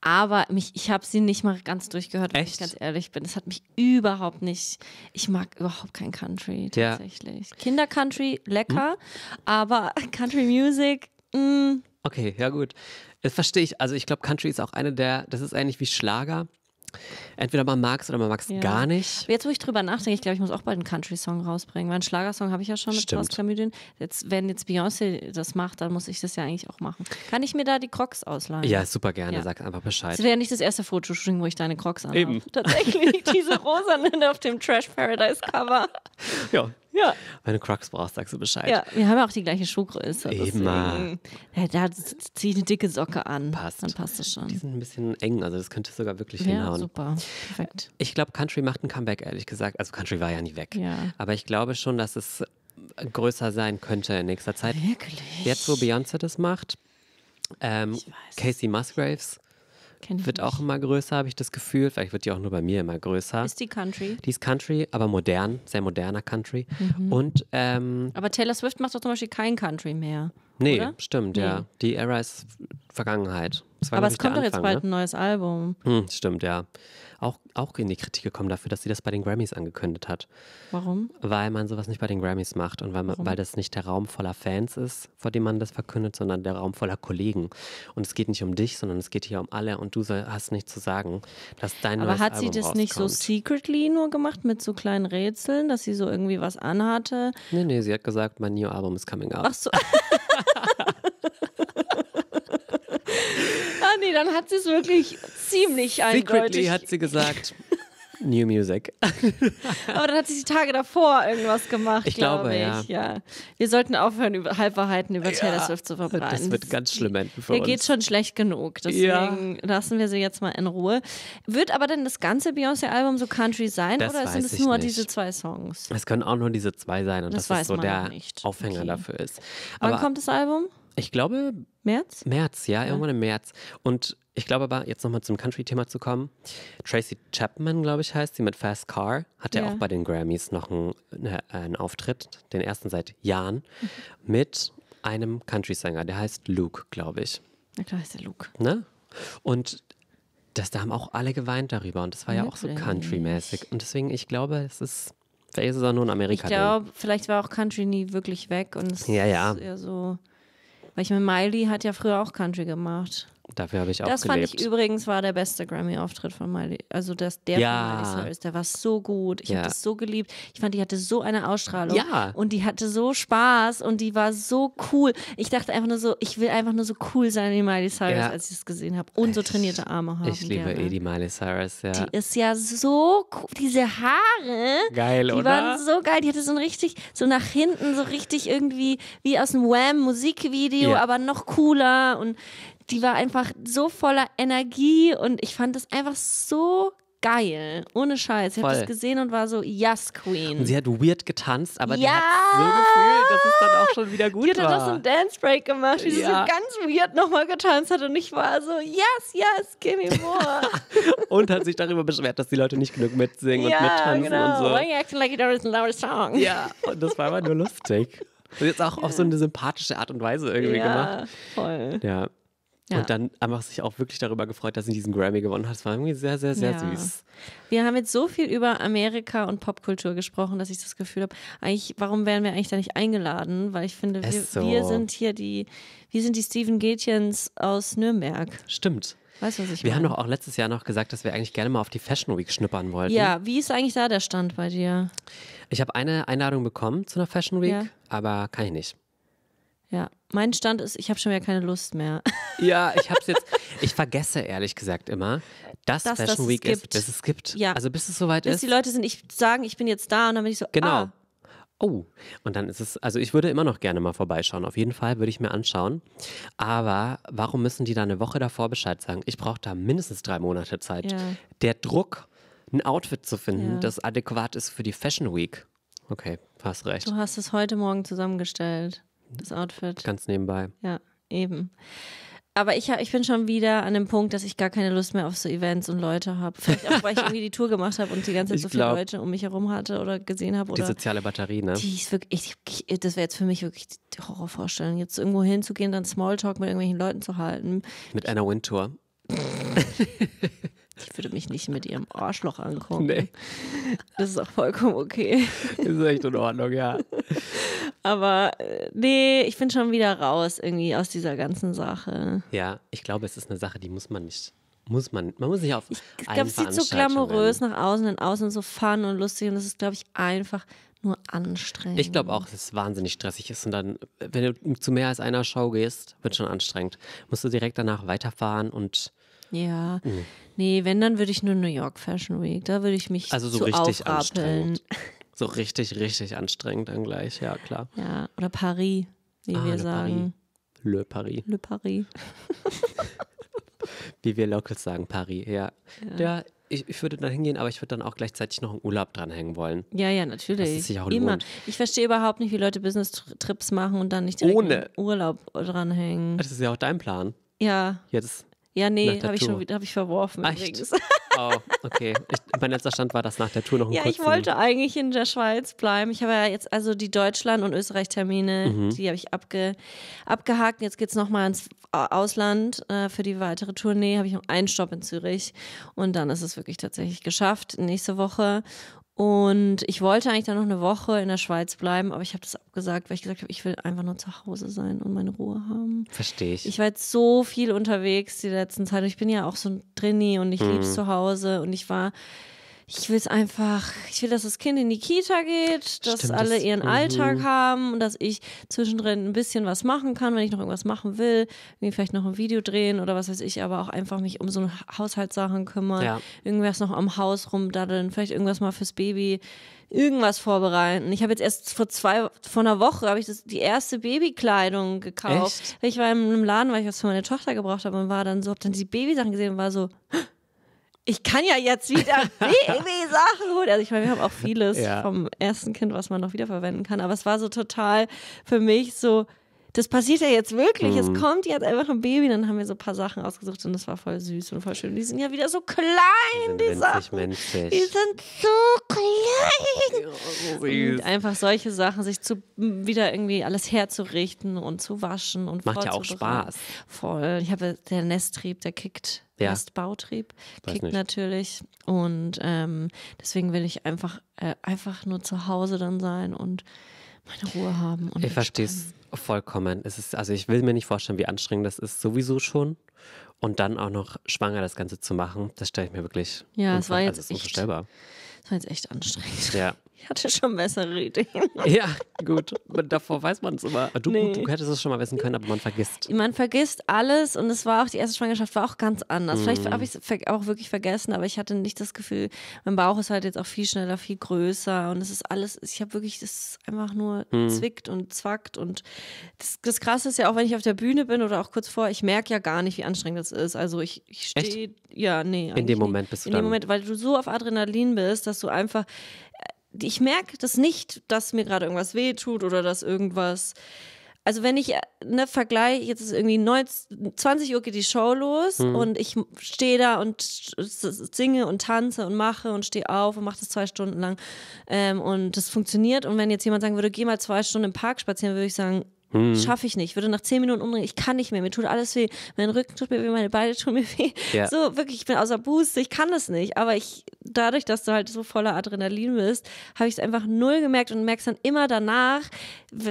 Aber mich, ich habe sie nicht mal ganz durchgehört, wenn Echt? ich ganz ehrlich bin. Es hat mich überhaupt nicht. Ich mag überhaupt kein Country tatsächlich. Ja. Kinder-Country, lecker, hm? aber Country-Music, mm. Okay, ja gut. Das verstehe ich. Also ich glaube, Country ist auch eine der, das ist eigentlich wie Schlager. Entweder man mag es oder man mag es ja. gar nicht. jetzt, wo ich drüber nachdenke, ich glaube, ich muss auch bald einen Country-Song rausbringen. Weil einen Schlagersong habe ich ja schon mit Stimmt. Klamydien. Jetzt, wenn jetzt Beyoncé das macht, dann muss ich das ja eigentlich auch machen. Kann ich mir da die Crocs ausleihen? Ja, super gerne. Ja. Sag einfach Bescheid. Das wäre ja nicht das erste Fotoshooting, wo ich deine Crocs anhabe. Eben. Tatsächlich diese rosanen auf dem Trash Paradise Cover. Ja, ja. Wenn du Crocs brauchst, sagst du Bescheid. Ja, wir haben ja auch die gleiche Schuhgröße. Eben. Ja, da zieh ich eine dicke Socke an. Passt. Dann passt das schon. Die sind ein bisschen eng, also das könnte sogar wirklich ja, hinhauen. Ja, super. Perfekt. Ich glaube, Country macht ein Comeback, ehrlich gesagt. Also Country war ja nie weg. Ja. Aber ich glaube schon, dass es größer sein könnte in nächster Zeit. Wirklich? Jetzt, wo Beyoncé das macht, ähm, Casey Musgraves wird nicht. auch immer größer, habe ich das Gefühl. Vielleicht wird die auch nur bei mir immer größer. Ist die Country. Die ist Country, aber modern, sehr moderner Country. Mhm. Und, ähm, aber Taylor Swift macht doch zum Beispiel kein Country mehr. Nee, oder? stimmt, nee. ja. Die Era ist Vergangenheit. aber es kommt doch jetzt bald ne? ein neues Album. Hm, stimmt, ja auch, auch in die Kritik gekommen dafür, dass sie das bei den Grammys angekündigt hat. Warum? Weil man sowas nicht bei den Grammys macht und weil, man, weil das nicht der Raum voller Fans ist, vor dem man das verkündet, sondern der Raum voller Kollegen. Und es geht nicht um dich, sondern es geht hier um alle und du soll, hast nichts zu sagen, dass dein Aber neues hat Album sie das rauskommt. nicht so secretly nur gemacht mit so kleinen Rätseln, dass sie so irgendwie was anhatte? Nee, nee, sie hat gesagt, mein New Album is coming out. Ach so. nee, dann hat sie es wirklich ziemlich eindeutig. Secretly hat sie gesagt. New Music. Aber dann hat sie die Tage davor irgendwas gemacht, ich glaube, glaube ich. Ja. ja. Wir sollten aufhören, über Halbwahrheiten über ja, Taylor Swift zu verbreiten. Das wird ganz schlimm enden für Ihr uns. geht schon schlecht genug, deswegen ja. lassen wir sie jetzt mal in Ruhe. Wird aber denn das ganze Beyoncé-Album so Country sein das oder sind es nur nicht. diese zwei Songs? Es können auch nur diese zwei sein und das, das ist so der nicht. Aufhänger okay. dafür ist. Aber Wann kommt das Album? Ich glaube. März? März, ja, ja. irgendwann im März. Und ich glaube aber, jetzt nochmal zum Country-Thema zu kommen. Tracy Chapman, glaube ich, heißt sie mit Fast Car. Hat ja, auch bei den Grammys noch einen, ne, einen Auftritt, den ersten seit Jahren, mhm. mit einem Country-Sänger. Der heißt Luke, glaube ich. Na klar, heißt der Luke. Ne? Und das, da haben auch alle geweint darüber. Und das war ja, ja auch so Country-mäßig. Und deswegen, ich glaube, es ist. Vielleicht ist es auch nur in Amerika. Ich glaube, vielleicht war auch Country nie wirklich weg. Und es ja, ja. ist eher so. Weil ich meine, Miley hat ja früher auch Country gemacht. Dafür habe ich auch das gelebt. Das fand ich übrigens war der beste Grammy-Auftritt von Miley. Also das, der ja. von Miley Cyrus, der war so gut. Ich ja. habe das so geliebt. Ich fand, die hatte so eine Ausstrahlung. Ja. Und die hatte so Spaß und die war so cool. Ich dachte einfach nur so, ich will einfach nur so cool sein wie Miley Cyrus, ja. als ich es gesehen habe. Und so trainierte Arme haben. Ich liebe eh die Miley Cyrus, ja. Die ist ja so cool. Diese Haare. Geil, die oder? Die waren so geil. Die hatte so ein richtig, so nach hinten, so richtig irgendwie wie aus einem Wham-Musikvideo, aber noch cooler. Und die war einfach so voller Energie und ich fand das einfach so geil. Ohne Scheiß. Ich habe das gesehen und war so, yes, Queen. Und sie hat weird getanzt, aber ja! die hat so gefühlt, dass es dann auch schon wieder gut die war. Die hat doch so einen Dance Break gemacht, wie ja. so ganz weird nochmal getanzt hat und ich war so, yes, yes, give me more. und hat sich darüber beschwert, dass die Leute nicht genug mitsingen ja, und mittanzen genau. und so. Why are you acting like you don't listen song? Ja, und das war aber nur lustig. Und jetzt auch auf so eine sympathische Art und Weise irgendwie gemacht. Ja, Voll. Ja, ja. Und dann einfach sich auch wirklich darüber gefreut, dass sie diesen Grammy gewonnen hat. Das war irgendwie sehr, sehr, sehr ja. süß. Wir haben jetzt so viel über Amerika und Popkultur gesprochen, dass ich das Gefühl habe, eigentlich, warum werden wir eigentlich da nicht eingeladen? Weil ich finde, wir, so. wir sind hier die, wir sind die Steven Gätchens aus Nürnberg. Stimmt. Weißt du, was ich meine? Wir haben doch auch letztes Jahr noch gesagt, dass wir eigentlich gerne mal auf die Fashion Week schnuppern wollten. Ja, wie ist eigentlich da der Stand bei dir? Ich habe eine Einladung bekommen zu einer Fashion Week, ja. aber kann ich nicht. Ja, mein Stand ist, ich habe schon wieder keine Lust mehr. Ja, ich habe jetzt. Ich vergesse ehrlich gesagt immer, dass, dass Fashion das Week ist, bis es gibt. Ja. Also bis es soweit bis ist. Bis die Leute sind, ich sagen, ich bin jetzt da und dann bin ich so. Genau. Ah. Oh, und dann ist es, also ich würde immer noch gerne mal vorbeischauen. Auf jeden Fall würde ich mir anschauen. Aber warum müssen die da eine Woche davor Bescheid sagen? Ich brauche da mindestens drei Monate Zeit. Ja. Der Druck, ein Outfit zu finden, ja. das adäquat ist für die Fashion Week. Okay, hast recht. Du hast es heute Morgen zusammengestellt das Outfit. Ganz nebenbei. Ja, eben. Aber ich, hab, ich bin schon wieder an dem Punkt, dass ich gar keine Lust mehr auf so Events und Leute habe. Vielleicht auch, weil ich irgendwie die Tour gemacht habe und die ganze Zeit ich so viele Leute um mich herum hatte oder gesehen habe. Die soziale Batterie, ne? Die ist wirklich, ich, das wäre jetzt für mich wirklich die Horrorvorstellung, jetzt irgendwo hinzugehen, dann Smalltalk mit irgendwelchen Leuten zu halten. Mit einer Windtour. Ich würde mich nicht mit ihrem Arschloch angucken. Nee. Das ist auch vollkommen okay. Das ist echt in Ordnung, ja. Aber äh, nee, ich bin schon wieder raus irgendwie aus dieser ganzen Sache. Ja, ich glaube, es ist eine Sache, die muss man nicht muss man. Man muss nicht auf. Ich glaube, es sieht so glamourös nach außen und außen so fun und lustig und das ist, glaube ich, einfach nur anstrengend. Ich glaube auch, dass es wahnsinnig stressig ist und dann, wenn du zu mehr als einer Show gehst, wird schon anstrengend. Musst du direkt danach weiterfahren und ja. Mhm. Nee, wenn, dann würde ich nur New York Fashion Week. Da würde ich mich Also so zu richtig aufrapeln. anstrengend. So richtig, richtig anstrengend dann gleich, ja klar. Ja, oder Paris, wie ah, wir Le sagen. Paris. Le Paris. Le Paris. wie wir Locals sagen, Paris, ja. Ja, ja ich, ich, würde dann hingehen, aber ich würde dann auch gleichzeitig noch einen Urlaub dranhängen wollen. Ja, ja, natürlich. Das ist sich auch Immer. Ich verstehe überhaupt nicht, wie Leute Business-Trips machen und dann nicht direkt Ohne. Urlaub dranhängen. Das ist ja auch dein Plan. Ja. Jetzt ja, nee, habe ich hab ich verworfen Ach, übrigens. Oh, okay. Ich, mein letzter Stand war das nach der Tour noch ein Ja, ich wollte eigentlich in der Schweiz bleiben. Ich habe ja jetzt also die Deutschland- und Österreich-Termine, mhm. die habe ich abge, abgehakt. Jetzt geht es nochmal ins äh, Ausland äh, für die weitere Tournee. Habe ich noch einen Stopp in Zürich. Und dann ist es wirklich tatsächlich geschafft. Nächste Woche. Und ich wollte eigentlich dann noch eine Woche in der Schweiz bleiben, aber ich habe das abgesagt, weil ich gesagt habe, ich will einfach nur zu Hause sein und meine Ruhe haben. Verstehe ich. Ich war jetzt so viel unterwegs die letzten Zeit und ich bin ja auch so ein Trini und ich mhm. lieb's zu Hause und ich war ich will es einfach, ich will, dass das Kind in die Kita geht, dass Stimmt, alle ihren uh mhm. -huh. Alltag haben und dass ich zwischendrin ein bisschen was machen kann, wenn ich noch irgendwas machen will, irgendwie vielleicht noch ein Video drehen oder was weiß ich, aber auch einfach mich um so Haushaltssachen kümmern, ja. irgendwas noch am Haus rumdaddeln, vielleicht irgendwas mal fürs Baby, irgendwas vorbereiten. Ich habe jetzt erst vor zwei, vor einer Woche habe ich das, die erste Babykleidung gekauft. Echt? Ich war in einem Laden, weil ich was für meine Tochter gebraucht habe und war dann so, habe dann die Babysachen gesehen und war so, ich kann ja jetzt wieder Baby-Sachen holen. Also ich meine, wir haben auch vieles ja. vom ersten Kind, was man noch wiederverwenden kann. Aber es war so total für mich so, das passiert ja jetzt wirklich. Mhm. Es kommt jetzt einfach ein Baby. Dann haben wir so ein paar Sachen ausgesucht und das war voll süß und voll schön. Die sind ja wieder so klein, die, sind die Sachen. Menschlich. Die sind so klein. Ja, so Und einfach solche Sachen, sich zu, wieder irgendwie alles herzurichten und zu waschen und Macht ja auch Spaß. Voll. Ich habe der Nesttrieb, der kickt ja. Nestbautrieb kickt natürlich. Und ähm, deswegen will ich einfach, äh, einfach nur zu Hause dann sein und meine Ruhe haben. ich verstehe es vollkommen. Es ist, also ich will mir nicht vorstellen, wie anstrengend das ist, sowieso schon. Und dann auch noch schwanger das Ganze zu machen, das stelle ich mir wirklich. Ja, es war also jetzt also, echt. Es war jetzt echt anstrengend. Ja. Ich hatte schon bessere Ideen. Ja, gut. Davor weiß man es immer. Du, nee. du, hättest es schon mal wissen können, aber man vergisst. Man vergisst alles und es war auch, die erste Schwangerschaft war auch ganz anders. Mm. Vielleicht mhm. habe ich es auch wirklich vergessen, aber ich hatte nicht das Gefühl, mein Bauch ist halt jetzt auch viel schneller, viel größer und es ist alles, ich habe wirklich, das einfach nur mm. zwickt und zwackt und das, das Krasse ist ja auch, wenn ich auf der Bühne bin oder auch kurz vor, ich merke ja gar nicht, wie anstrengend das ist. Also ich, ich stehe, ja, nee. In dem Moment bist du In dem Moment, weil du so auf Adrenalin bist, dass du einfach, ich merke das nicht, dass mir gerade irgendwas weh tut oder dass irgendwas. Also wenn ich äh, ne Vergleich, jetzt ist irgendwie 19, 20 Uhr geht die Show los mhm. und ich stehe da und singe und tanze und mache und stehe auf und mache das zwei Stunden lang ähm, und das funktioniert. Und wenn jetzt jemand sagen würde, geh mal zwei Stunden im Park spazieren, würde ich sagen, hm. Schaffe ich nicht. Ich würde nach zehn Minuten umdrehen. Ich kann nicht mehr. Mir tut alles weh. Mein Rücken tut mir weh, meine Beine tun mir weh. Ja. So, wirklich, ich bin außer Boost. Ich kann das nicht. Aber ich, dadurch, dass du halt so voller Adrenalin bist, habe ich es einfach null gemerkt und merkst dann immer danach,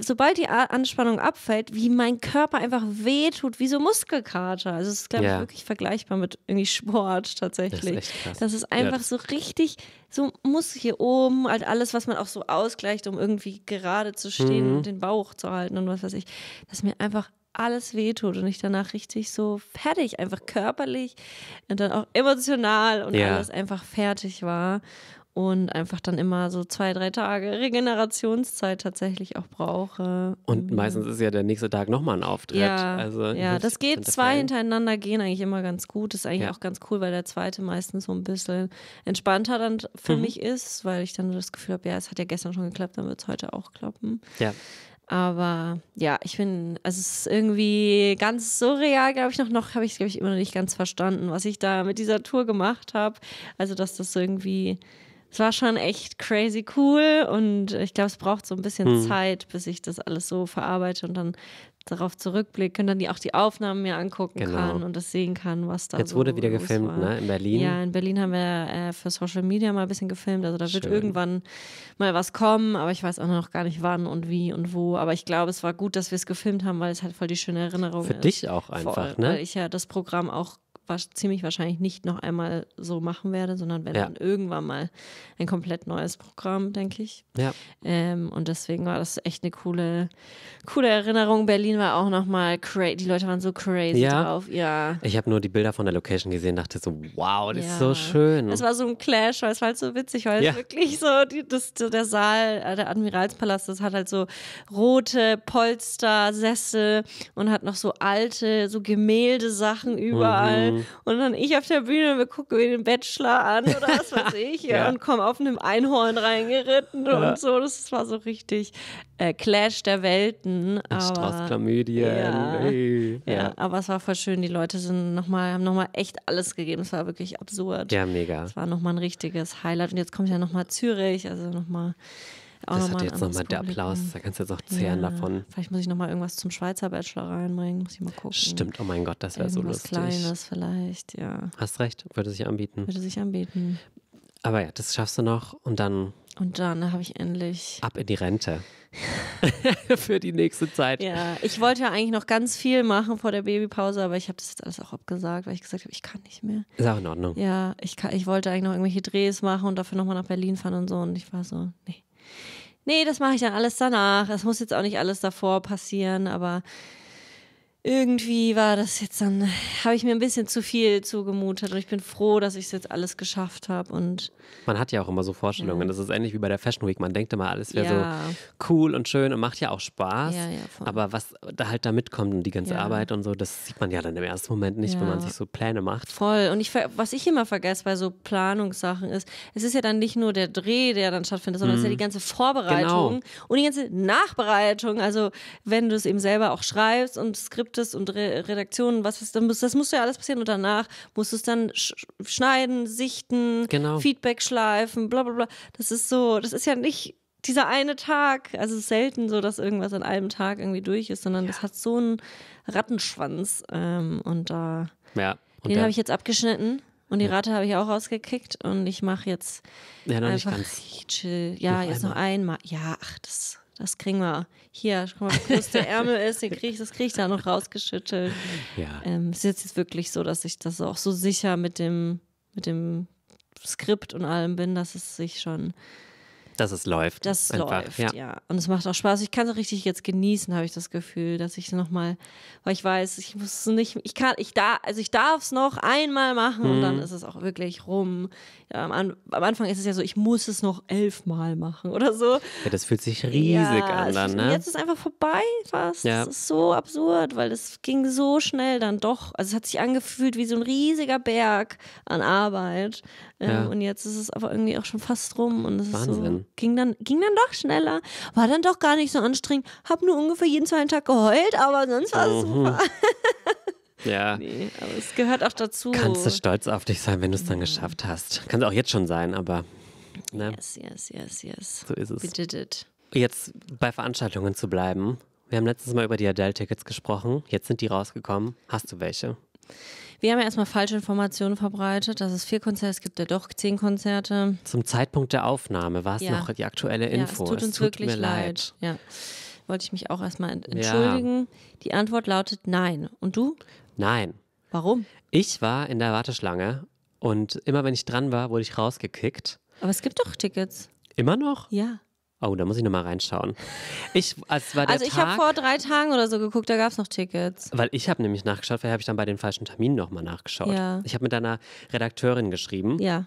sobald die Anspannung abfällt, wie mein Körper einfach weh tut, wie so Muskelkater. Also, es ist, glaube ich, wirklich vergleichbar mit irgendwie Sport tatsächlich. Das ist, das ist einfach ja. so richtig so muss hier oben halt alles, was man auch so ausgleicht, um irgendwie gerade zu stehen mhm. und den Bauch zu halten und was weiß ich, dass mir einfach alles wehtut und ich danach richtig so fertig, einfach körperlich und dann auch emotional und ja. alles einfach fertig war und einfach dann immer so zwei, drei Tage Regenerationszeit tatsächlich auch brauche. Und mhm. meistens ist ja der nächste Tag nochmal ein Auftritt. Ja, also, ja das geht. Zwei hintereinander gehen eigentlich immer ganz gut. Das ist eigentlich ja. auch ganz cool, weil der zweite meistens so ein bisschen entspannter dann für mhm. mich ist, weil ich dann das Gefühl habe, ja, es hat ja gestern schon geklappt, dann wird es heute auch klappen. Ja. Aber ja, ich bin, also es ist irgendwie ganz surreal, glaube ich, noch, noch habe ich es, glaube ich, immer noch nicht ganz verstanden, was ich da mit dieser Tour gemacht habe. Also, dass das irgendwie es war schon echt crazy cool und ich glaube, es braucht so ein bisschen hm. Zeit, bis ich das alles so verarbeite und dann darauf zurückblicke und dann die, auch die Aufnahmen mir angucken genau. kann und das sehen kann, was da Jetzt so wurde wieder gefilmt, war. ne? In Berlin. Ja, in Berlin haben wir äh, für Social Media mal ein bisschen gefilmt. Also da Schön. wird irgendwann mal was kommen, aber ich weiß auch noch gar nicht wann und wie und wo. Aber ich glaube, es war gut, dass wir es gefilmt haben, weil es halt voll die schöne Erinnerung für ist. Für dich auch einfach, Vor, ne? Weil ich ja das Programm auch was ziemlich wahrscheinlich nicht noch einmal so machen werde, sondern wenn ja. dann irgendwann mal ein komplett neues Programm, denke ich. Ja. Ähm, und deswegen war das echt eine coole, coole Erinnerung. Berlin war auch nochmal crazy. Die Leute waren so crazy ja. drauf. Ja. Ich habe nur die Bilder von der Location gesehen, dachte so, wow, das ja. ist so schön. Es war so ein Clash, weil es war halt so witzig, weil es wirklich so, die, das, der Saal, äh, der Admiralspalast, das hat halt so rote Polster, Sessel und hat noch so alte, so Gemäldesachen überall. Mhm. Hm. Und dann ich auf der Bühne, und wir gucken mir den Bachelor an oder was weiß ich. ja, Und kommen auf einem Einhorn reingeritten ja. und so. Das war so richtig äh, Clash der Welten. Straußklamödien. Ja, ey. ja, aber es war voll schön. Die Leute sind noch mal, haben nochmal echt alles gegeben. Es war wirklich absurd. Ja, mega. Es war nochmal ein richtiges Highlight. Und jetzt kommt ja nochmal Zürich, also nochmal auch das oh noch hat jetzt nochmal der Applaus. Da kannst du jetzt auch zehren ja, davon. Vielleicht muss ich nochmal irgendwas zum Schweizer Bachelor reinbringen. Muss ich mal gucken. Stimmt, oh mein Gott, das wäre so lustig. Kleines vielleicht, ja. Hast recht, würde sich anbieten. Würde sich anbieten. Aber ja, das schaffst du noch und dann. Und dann habe ich endlich. Ab in die Rente. Für die nächste Zeit. Ja, ich wollte ja eigentlich noch ganz viel machen vor der Babypause, aber ich habe das jetzt alles auch abgesagt, weil ich gesagt habe, ich kann nicht mehr. Ist auch in Ordnung. Ja, ich, kann, ich wollte eigentlich noch irgendwelche Drehs machen und dafür nochmal nach Berlin fahren und so. Und ich war so, nee, nee, das mache ich dann alles danach. Es muss jetzt auch nicht alles davor passieren, aber irgendwie war das jetzt dann, habe ich mir ein bisschen zu viel zugemutet und ich bin froh, dass ich es jetzt alles geschafft habe. Und man hat ja auch immer so Vorstellungen. Ja. Das ist ähnlich wie bei der Fashion Week. Man denkt immer, alles wäre ja. so cool und schön und macht ja auch Spaß. Ja, aber was da halt da mitkommt und die ganze Arbeit und so, das sieht man ja dann im ersten Moment nicht, wenn man sich so Pläne macht. Voll. Und ich, was ich immer vergesse bei so Planungssachen ist, es ist ja dann nicht nur der Dreh, der dann stattfindet, sondern mhm. es ist ja mhm. die ganze Vorbereitung genau. und die ganze Nachbereitung. Also wenn du es eben selber auch schreibst und Skript Skriptest und Re Redaktion, was ist, das muss ja alles passieren und danach musst du es dann sch schneiden, sichten, genau. Feedback schleifen, bla bla bla. Das ist so, das ist ja nicht dieser eine Tag, also selten so, dass irgendwas an einem Tag irgendwie durch ist, sondern ja. das hat so einen Rattenschwanz ähm, und da ja, und den habe ich jetzt abgeschnitten. Und die Ratte habe ich auch rausgekickt und ich mache jetzt ja, einfach ich chill. Ja, jetzt einmal. noch einmal. Ja, ach, das das kriegen wir hier, guck mal, wie groß der Ärmel ist, den krieg ich, das kriege ich da noch rausgeschüttelt. Ja. Ähm, es ist jetzt wirklich so, dass ich das auch so sicher mit dem, mit dem Skript und allem bin, dass es sich schon dass es läuft. Das einfach, läuft, ja. ja. Und es macht auch Spaß. Ich kann es richtig jetzt genießen, habe ich das Gefühl, dass ich es nochmal, weil ich weiß, ich muss es nicht, ich kann, ich da, also ich darf es noch einmal machen mhm. und dann mhm. ist es auch wirklich rum. Ja, am, am, Anfang ist es ja so, ich muss es noch elfmal machen oder so. Ja, das fühlt sich riesig ja, an dann, ne? Jetzt ist es einfach vorbei fast. Ja. Das ist so absurd, weil es ging so schnell dann doch. Also es hat sich angefühlt wie so ein riesiger Berg an Arbeit. Ähm, und jetzt ist es aber irgendwie auch schon fast rum und es ist so Ging, dann, ging dann doch schneller, war dann doch gar nicht so anstrengend, hab nur ungefähr jeden zweiten Tag geheult, aber sonst war es mhm. super. Ja. Nee, aber es gehört auch dazu. Kannst du stolz auf dich sein, wenn du es dann geschafft hast. Kann es auch jetzt schon sein, aber. Ne? Yes, yes, yes, yes. So ist es. We did it. Jetzt bei Veranstaltungen zu bleiben. Wir haben letztes Mal über die Adele-Tickets gesprochen. Jetzt sind die rausgekommen. Hast du welche? Wir haben ja erstmal falsche Informationen verbreitet, dass es vier Konzerte, es gibt ja doch zehn Konzerte. Zum Zeitpunkt der Aufnahme war es ja. noch die aktuelle Info. Ja, es tut uns es tut wirklich mir leid. leid. Ja. Wollte ich mich auch erstmal entschuldigen. Ja. Die Antwort lautet nein. Und du? Nein. Warum? Ich war in der Warteschlange und immer wenn ich dran war, wurde ich rausgekickt. Aber es gibt doch Tickets. Immer noch? Ja. Oh, da muss ich nochmal reinschauen. Ich, also war der also ich habe vor drei Tagen oder so geguckt, da gab es noch Tickets. Weil ich habe nämlich nachgeschaut, weil habe ich dann bei den falschen Terminen nochmal nachgeschaut. Ja. Ich habe mit einer Redakteurin geschrieben. Ja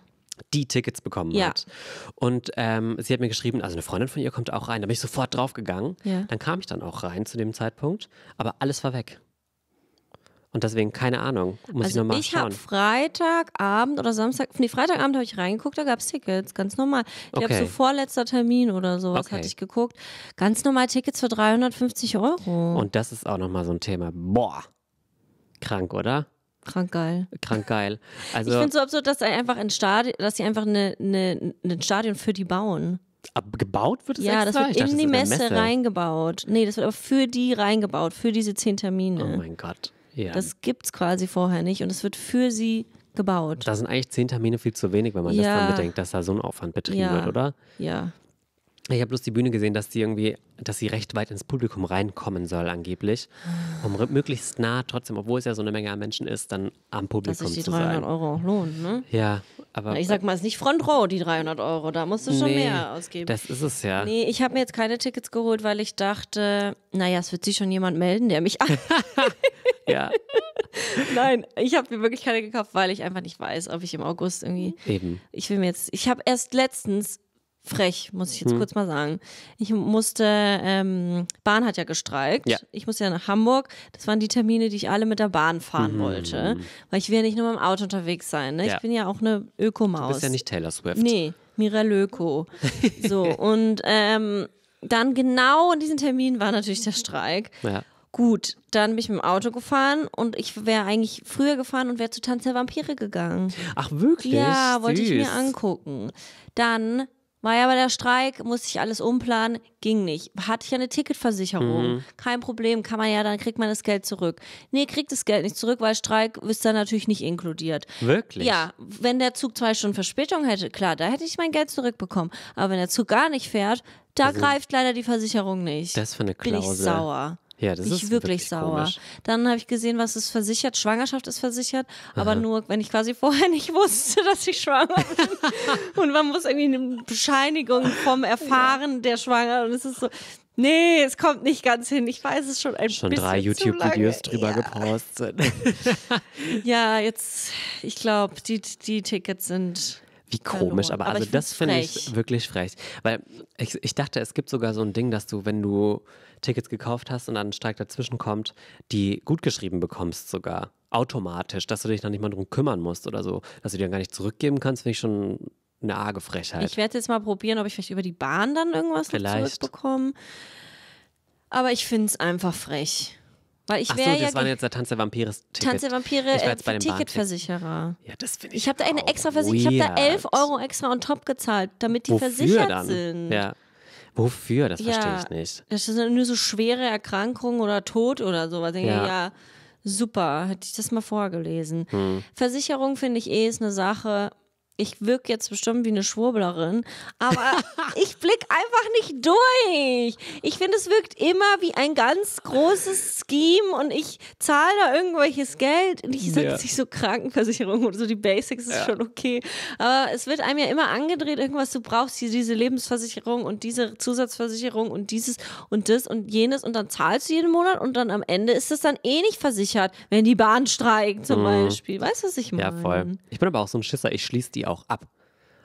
die Tickets bekommen ja. hat. Und ähm, sie hat mir geschrieben, also eine Freundin von ihr kommt auch rein. Da bin ich sofort draufgegangen. Ja. Dann kam ich dann auch rein zu dem Zeitpunkt, aber alles war weg. Und deswegen keine Ahnung. Muss also ich nochmal schauen. Ich habe Freitagabend oder Samstag, nee, Freitagabend habe ich reingeguckt, da gab es Tickets, ganz normal. Ich okay. so vorletzter Termin oder sowas okay. hatte ich geguckt. Ganz normal Tickets für 350 Euro. Und das ist auch nochmal so ein Thema. Boah, krank, oder? Krank geil. Krank geil. Also, ich finde es so absurd, dass, einfach ein Stadion, dass sie einfach eine, eine, ein Stadion für die bauen. Ab gebaut wird es ja, extra? das wird ich in dachte, die Messe, Messe, reingebaut. Nee, das wird aber für die reingebaut, für diese zehn Termine. Oh mein Gott. Ja. Das gibt es quasi vorher nicht und es wird für sie gebaut. Da sind eigentlich zehn Termine viel zu wenig, wenn man ja. das dann bedenkt, dass da so ein Aufwand betrieben ja. wird, oder? Ja. Ich habe bloß die Bühne gesehen, dass sie irgendwie, dass sie recht weit ins Publikum reinkommen soll, angeblich. Um möglichst nah trotzdem, obwohl es ja so eine Menge an Menschen ist, dann am Publikum zu sein. Dass sich die 300 Euro auch lohnt, ne? Ja, aber... Na, ich sag mal, es ist nicht Front Row, die 300 Euro. Da musst du schon nee, mehr ausgeben. das ist es ja. Nee, ich habe mir jetzt keine Tickets geholt, weil ich dachte, naja, es wird sich schon jemand melden, der mich... Ja. Nein, ich habe mir wirklich keine gekauft, weil ich einfach nicht weiß, ob ich im August irgendwie. Eben. Ich will mir jetzt. Ich habe erst letztens frech, muss ich jetzt hm. kurz mal sagen. Ich musste, ähm, Bahn hat ja gestreikt. Ja. Ich musste ja nach Hamburg. Das waren die Termine, die ich alle mit der Bahn fahren mhm. wollte. Weil ich will ja nicht nur mit dem Auto unterwegs sein. Ne? Ja. Ich bin ja auch eine Ökomaus. Du bist ja nicht Taylor Swift. Nee, Mira Löko. so, und ähm, dann genau in diesem Termin war natürlich der Streik. Ja. Gut, dann bin ich mit dem Auto gefahren und ich wäre eigentlich früher gefahren und wäre zu Tanz der Vampire gegangen. Ach wirklich? Ja, wollte ich mir angucken. Dann war ja aber der Streik, musste ich alles umplanen, ging nicht. Hatte ich ja eine Ticketversicherung. Mhm. Kein Problem, kann man ja, dann kriegt man das Geld zurück. Nee, kriegt das Geld nicht zurück, weil Streik ist dann natürlich nicht inkludiert. Wirklich? Ja, wenn der Zug zwei Stunden Verspätung hätte, klar, da hätte ich mein Geld zurückbekommen. Aber wenn der Zug gar nicht fährt, da also, greift leider die Versicherung nicht. Das für eine Klausel. Bin ich sauer. Ja, das bin ist wirklich, wirklich sauer. Komisch. Dann habe ich gesehen, was ist versichert. Schwangerschaft ist versichert, Aha. aber nur, wenn ich quasi vorher nicht wusste, dass ich schwanger bin. und man muss irgendwie eine Bescheinigung vom Erfahren ja. der Schwanger. Und es ist so, nee, es kommt nicht ganz hin. Ich weiß es schon ein schon bisschen. Schon drei YouTube-Videos drüber ja. gepostet. ja, jetzt, ich glaube, die, die Tickets sind wie komisch, aber, aber also das finde ich wirklich frech. Weil ich, ich dachte, es gibt sogar so ein Ding, dass du, wenn du Tickets gekauft hast und dann ein Streik dazwischen kommt, die geschrieben bekommst sogar. Automatisch, dass du dich dann nicht mal drum kümmern musst oder so. Dass du die dann gar nicht zurückgeben kannst, finde ich schon eine arge Frechheit. Ich werde jetzt mal probieren, ob ich vielleicht über die Bahn dann irgendwas zurückbekomme. Aber ich finde es einfach frech. Weil ich wäre so, das ja waren jetzt der Tanz der Vampire Ticket. Tanz der Vampire ich äh, Ticketversicherer. Ja, das finde ich. Ich habe da eine extra Versicherung, ich habe da 11 Euro extra on top gezahlt, damit die Wofür versichert dann? sind. Ja. Wofür? Das ja, verstehe ich nicht. Das ist nur so schwere Erkrankung oder Tod oder sowas. ja. ja, super, hätte ich das mal vorgelesen. Hm. Versicherung finde ich eh ist eine Sache ich wirke jetzt bestimmt wie eine Schwurblerin, aber ich blicke einfach nicht durch. Ich finde, es wirkt immer wie ein ganz großes Scheme und ich zahle da irgendwelches Geld. Und ich sage ja. nicht so Krankenversicherung oder so, die Basics ist ja. schon okay. Aber es wird einem ja immer angedreht, irgendwas, du brauchst hier diese Lebensversicherung und diese Zusatzversicherung und dieses und das und jenes und dann zahlst du jeden Monat und dann am Ende ist das dann eh nicht versichert, wenn die Bahn streikt zum mhm. Beispiel. Weißt du, was ich meine? Ja, voll. Ich bin aber auch so ein Schisser, ich schließe die auch ab.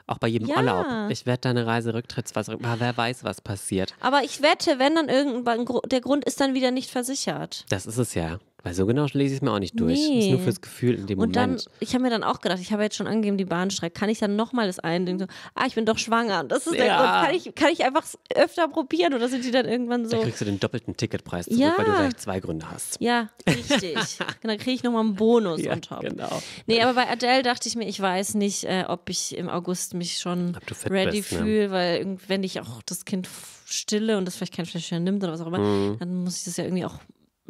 Auch bei jedem ja. Urlaub. Ich werde deine Reise rücktrittsversicherung. Wer weiß, was passiert. Aber ich wette, wenn dann irgendwann der Grund ist dann wieder nicht versichert. Das ist es ja. Weil so genau lese ich es mir auch nicht durch. Nee. Ist nur fürs Gefühl in dem und Moment. Und dann, ich habe mir dann auch gedacht, ich habe jetzt schon angegeben, die Bahn streikt. Kann ich dann nochmal das einen So, ah, ich bin doch schwanger. Das ist ja. der Grund. Kann ich, kann ich einfach öfter probieren oder sind die dann irgendwann so. Dann kriegst du den doppelten Ticketpreis zurück, ja. weil du gleich zwei Gründe hast. Ja, richtig. Genau, dann kriege ich nochmal einen Bonus ja, on top. Genau. Nee, aber bei Adele dachte ich mir, ich weiß nicht, äh, ob ich im August mich schon ready ne? fühle, weil wenn ich auch das Kind stille und das vielleicht kein Fläschchen nimmt oder was auch immer, mhm. dann muss ich das ja irgendwie auch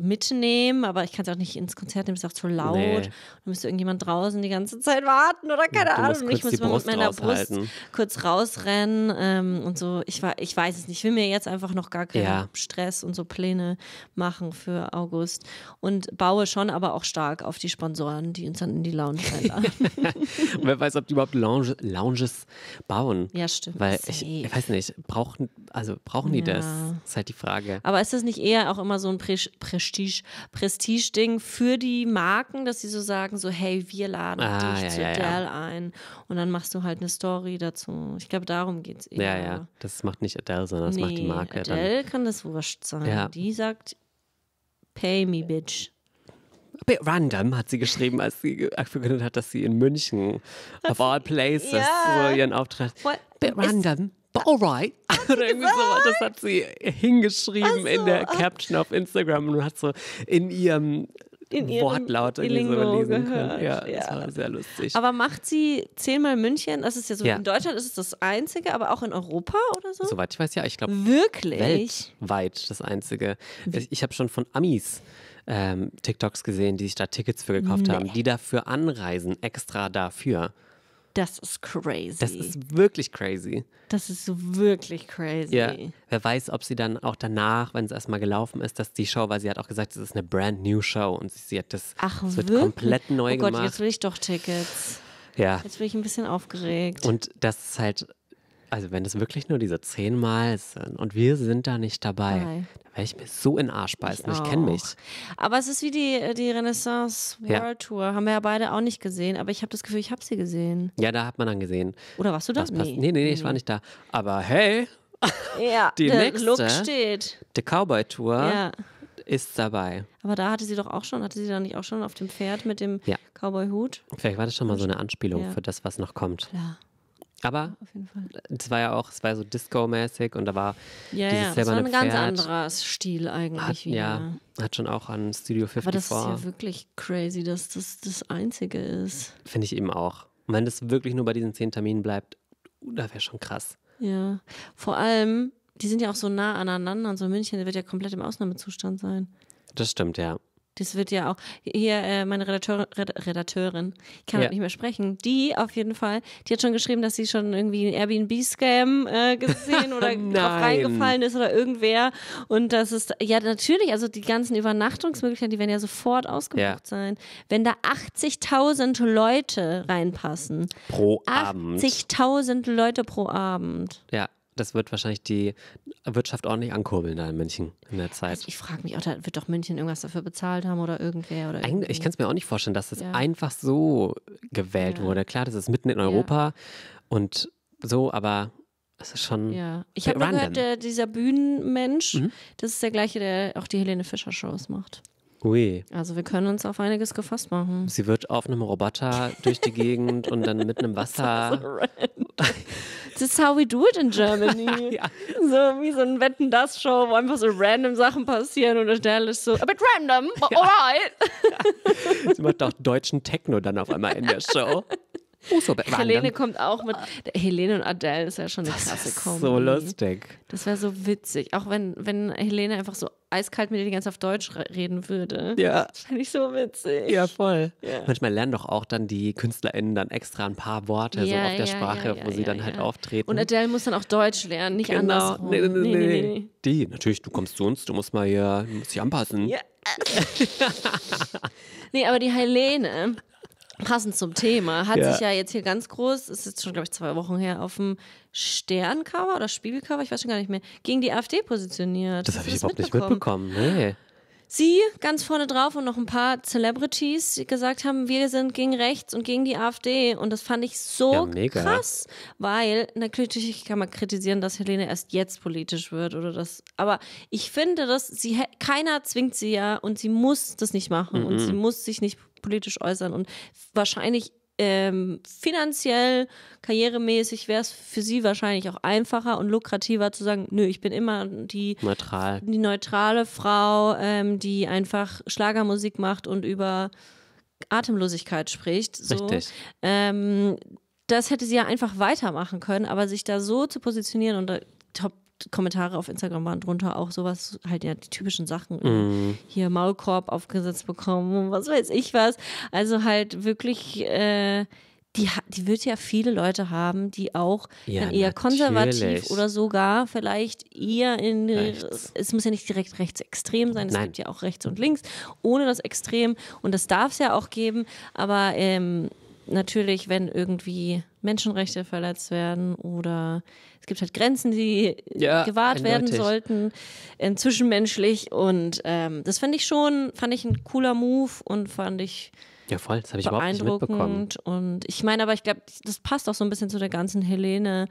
mitnehmen, aber ich kann es auch nicht ins Konzert nehmen, ist auch zu laut. Nee. Dann müsste irgendjemand draußen die ganze Zeit warten oder keine du Ahnung. Ich muss mal mit meiner raushalten. Brust kurz rausrennen ähm, und so. Ich, ich weiß es nicht. Ich will mir jetzt einfach noch gar keinen ja. Stress und so Pläne machen für August und baue schon aber auch stark auf die Sponsoren, die uns dann in die Lounge einladen. wer weiß, ob die überhaupt Lounge, Lounges bauen. Ja, stimmt. Weil ich, ich weiß nicht, brauchen, also brauchen die ja. das? Das ist halt die Frage. Aber ist das nicht eher auch immer so ein Prestige? Prestige, Prestige-Ding für die Marken, dass sie so sagen, so hey, wir laden ah, dich ja, zu ja, Adele ja. ein und dann machst du halt eine Story dazu. Ich glaube, darum geht's eher. Ja, ja, das macht nicht Adele, sondern das nee, macht die Marke. Adele dann. kann das wurscht sein. Die sagt, pay me, bitch. Bit Random hat sie geschrieben, als sie verkündet hat, dass sie in München, of all places, so ihren Auftrag. hat. Random but alright. Oder irgendwie so, das hat sie hingeschrieben so. in der ah. Caption auf Instagram und hat so in ihrem in Wortlaut Lingo so lesen gehört. können. Ja, ja, das war sehr lustig. Aber macht sie zehnmal München? Das ist ja so, ja. in Deutschland ist es das Einzige, aber auch in Europa oder so? Soweit ich weiß, ja. Ich glaube, wirklich weltweit das Einzige. Ich habe schon von Amis ähm, TikToks gesehen, die sich da Tickets für gekauft nee. haben, die dafür anreisen, extra dafür. Das ist crazy. Das ist wirklich crazy. Das ist wirklich crazy. Ja. Wer weiß, ob sie dann auch danach, wenn es erstmal gelaufen ist, dass die Show, weil sie hat auch gesagt, es ist eine brand new Show und sie, hat das Ach, wird wirklich? komplett neu gemacht. oh Gott, gemacht. jetzt will ich doch Tickets. Ja. Jetzt bin ich ein bisschen aufgeregt. Und das ist halt also wenn es wirklich nur diese zehnmal sind und wir sind da nicht dabei, Nein. Weil ich mir so in Arsch beißen. Ich, ne? ich kenne mich. Aber es ist wie die, äh, die Renaissance World ja. Tour. Haben wir ja beide auch nicht gesehen. Aber ich habe das Gefühl, ich habe sie gesehen. Ja, da hat man dann gesehen. Oder warst du da? Nee. nee. nee, nee, ich war nicht da. Aber hey, ja, die der nächste, Look steht. Die Cowboy Tour. Ja ist dabei. Aber da hatte sie doch auch schon, hatte sie da nicht auch schon auf dem Pferd mit dem ja. Cowboy-Hut? Vielleicht war das schon mal so eine Anspielung ja. für das, was noch kommt. Klar. Aber auf jeden Fall. es war ja auch, es war so Disco-mäßig und da war ja, dieses ja, das war ein Pferd. ganz anderer Stil eigentlich hat, wieder. Ja, hat schon auch an Studio 54. Aber das ist ja wirklich crazy, dass das das Einzige ist. Finde ich eben auch. Und wenn das wirklich nur bei diesen zehn Terminen bleibt, uh, da wäre schon krass. Ja, vor allem, die sind ja auch so nah aneinander und so München wird ja komplett im Ausnahmezustand sein. Das stimmt, ja. Das wird ja auch hier äh, meine Redakteur, Redakteurin, ich kann ja. nicht mehr sprechen. Die auf jeden Fall, die hat schon geschrieben, dass sie schon irgendwie einen Airbnb-Scam äh, gesehen oder drauf reingefallen ist oder irgendwer. Und das ist, ja, natürlich, also die ganzen Übernachtungsmöglichkeiten, die werden ja sofort ausgebucht ja. sein. Wenn da 80.000 Leute reinpassen. Pro Abend. 80.000 Leute pro Abend. Ja, das wird wahrscheinlich die Wirtschaft ordentlich ankurbeln da in München in der Zeit. Also ich frage mich auch, da wird doch München irgendwas dafür bezahlt haben oder irgendwer oder Eigentlich, Ich kann es mir auch nicht vorstellen, dass das ja. einfach so gewählt ja. wurde. Klar, das ist mitten in Europa ja. und so, aber es ist schon. Ja. Ich habe gehört, der, dieser Bühnenmensch, mhm. das ist der gleiche, der auch die Helene Fischer Shows macht. Ui. Also wir können uns auf einiges gefasst machen. Sie wird auf einem Roboter durch die Gegend und dann mit einem Wasser. Das This is how we do it in Germany. ja. So wie so ein Wetten das Show, wo einfach so random Sachen passieren und Adele ist so, a bit random, but ja. alright. Ja. Sie macht auch deutschen Techno dann auf einmal in der Show. Oh, so Helene kommt auch mit. Helene und Adele ist ja schon eine das krasse Kombi. So lustig. Das wäre so witzig. Auch wenn, wenn Helene einfach so eiskalt mit dir die ganze Zeit auf Deutsch reden würde. Ja. Das fände ich so witzig. Ja, voll. Ja. Manchmal lernen doch auch dann die KünstlerInnen dann extra ein paar Worte ja, so auf der ja, Sprache, wo sie dann halt auftreten. Und Adele muss dann auch Deutsch lernen, nicht genau. andersrum. Nee nee nee, nee, nee, nee, Die, natürlich, du kommst zu uns, du musst mal hier, du musst dich anpassen. Ja. nee, aber die Helene, Passend zum Thema hat ja. sich ja jetzt hier ganz groß, ist jetzt schon, glaube ich, zwei Wochen her, auf dem Sterncover oder Spiegelcover, ich weiß schon gar nicht mehr, gegen die AfD positioniert. Das habe ich überhaupt nicht mitbekommen, nee. Sie ganz vorne drauf und noch ein paar Celebrities, die gesagt haben, wir sind gegen rechts und gegen die AfD. Und das fand ich so ja, krass, weil natürlich kann man kritisieren, dass Helene erst jetzt politisch wird oder das. Aber ich finde, dass sie keiner zwingt sie ja und sie muss das nicht machen mhm. und sie muss sich nicht politisch äußern und wahrscheinlich ähm, finanziell, karrieremäßig wäre es für sie wahrscheinlich auch einfacher und lukrativer zu sagen, nö, ich bin immer die, Neutral. die neutrale Frau, ähm, die einfach Schlagermusik macht und über Atemlosigkeit spricht. So. Richtig. Ähm, das hätte sie ja einfach weitermachen können, aber sich da so zu positionieren und da, top, Kommentare auf Instagram waren drunter auch sowas, halt ja die typischen Sachen. Äh, mhm. Hier Maulkorb aufgesetzt bekommen was weiß ich was. Also halt wirklich, äh, die, die wird ja viele Leute haben, die auch ja, eher natürlich. konservativ oder sogar vielleicht eher in. Äh, rechts. Es muss ja nicht direkt rechtsextrem sein, es Nein. gibt ja auch rechts und links, ohne das Extrem. Und das darf es ja auch geben, aber ähm, natürlich, wenn irgendwie Menschenrechte verletzt werden oder es gibt halt Grenzen, die ja, gewahrt eindeutig. werden sollten, äh, zwischenmenschlich. Und ähm, das fand ich schon, fand ich ein cooler Move und fand ich. Ja, voll, das habe ich überhaupt nicht mitbekommen. Und ich meine, aber ich glaube, das passt auch so ein bisschen zu der ganzen Helene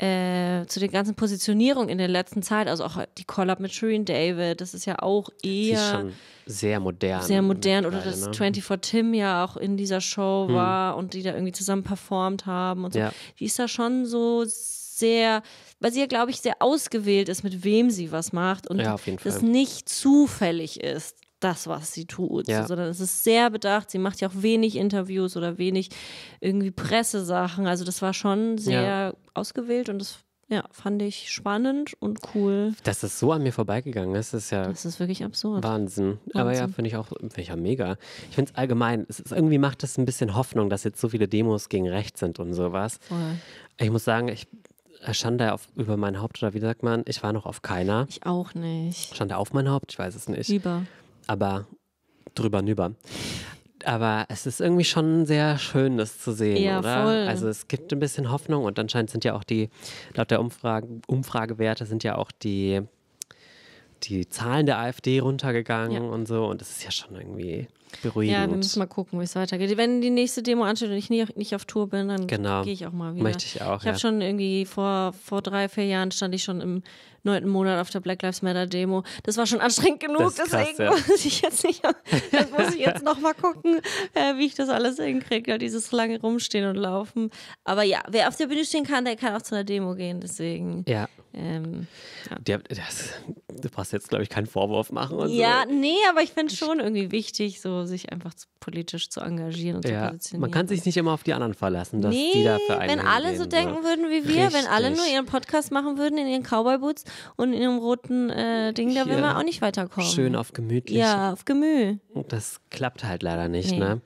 äh, zu den ganzen Positionierungen in der letzten Zeit, also auch die Collab mit Shereen David, das ist ja auch eher. Sie ist schon sehr modern. Sehr modern. Oder dass ne? 24 Tim ja auch in dieser Show hm. war und die da irgendwie zusammen performt haben und so. Ja. Die ist da schon so sehr, weil sie ja, glaube ich, sehr ausgewählt ist, mit wem sie was macht und ja, das nicht zufällig ist, das, was sie tut, ja. sondern es ist sehr bedacht. Sie macht ja auch wenig Interviews oder wenig irgendwie Pressesachen. Also das war schon sehr ja ausgewählt und das ja, fand ich spannend und cool. Dass das so an mir vorbeigegangen ist, ist ja. Das ist wirklich absurd. Wahnsinn. Wahnsinn. Aber ja, finde ich auch find ich ja mega. Ich finde es allgemein, irgendwie macht das ein bisschen Hoffnung, dass jetzt so viele Demos gegen rechts sind und sowas. Voll. Ich muss sagen, ich äh, Schande auf, über mein Haupt oder wie sagt man, ich war noch auf keiner. Ich auch nicht. Schande auf mein Haupt, ich weiß es nicht. Über. Aber drüber nüber aber es ist irgendwie schon sehr schön, das zu sehen, ja, oder? Voll. Also es gibt ein bisschen Hoffnung und anscheinend sind ja auch die, laut der Umfrage, Umfragewerte sind ja auch die, die Zahlen der AfD runtergegangen ja. und so. Und das ist ja schon irgendwie beruhigen Ja, wir uns. müssen mal gucken, wie es weitergeht. Wenn die nächste Demo ansteht und ich nie, nicht auf Tour bin, dann genau. gehe ich auch mal wieder. Möchte ich auch. Ich habe schon irgendwie vor, vor drei, vier Jahren stand ich schon im neunten Monat auf der Black Lives Matter Demo. Das war schon anstrengend genug, krass, deswegen ja. muss ich jetzt nicht, das muss ich jetzt noch mal gucken, äh, wie ich das alles hinkriege, ja, dieses lange Rumstehen und Laufen. Aber ja, wer auf der Bühne stehen kann, der kann auch zu einer Demo gehen, deswegen. Ja. Ähm, ja. das, du brauchst jetzt, glaube ich, keinen Vorwurf machen. ja, so. nee, aber ich finde es schon irgendwie wichtig, so sich einfach zu, politisch zu engagieren und ja, zu positionieren. Man kann sich nicht immer auf die anderen verlassen, dass nee, die da für einen Wenn alle so denken würden wie wir, Richtig. wenn alle nur ihren Podcast machen würden in ihren Cowboy-Boots und in ihrem roten äh, Ding, da würden wir auch nicht weiterkommen. Schön auf gemütlich. Ja, auf Gemüt. Das klappt halt leider nicht, nee. ne?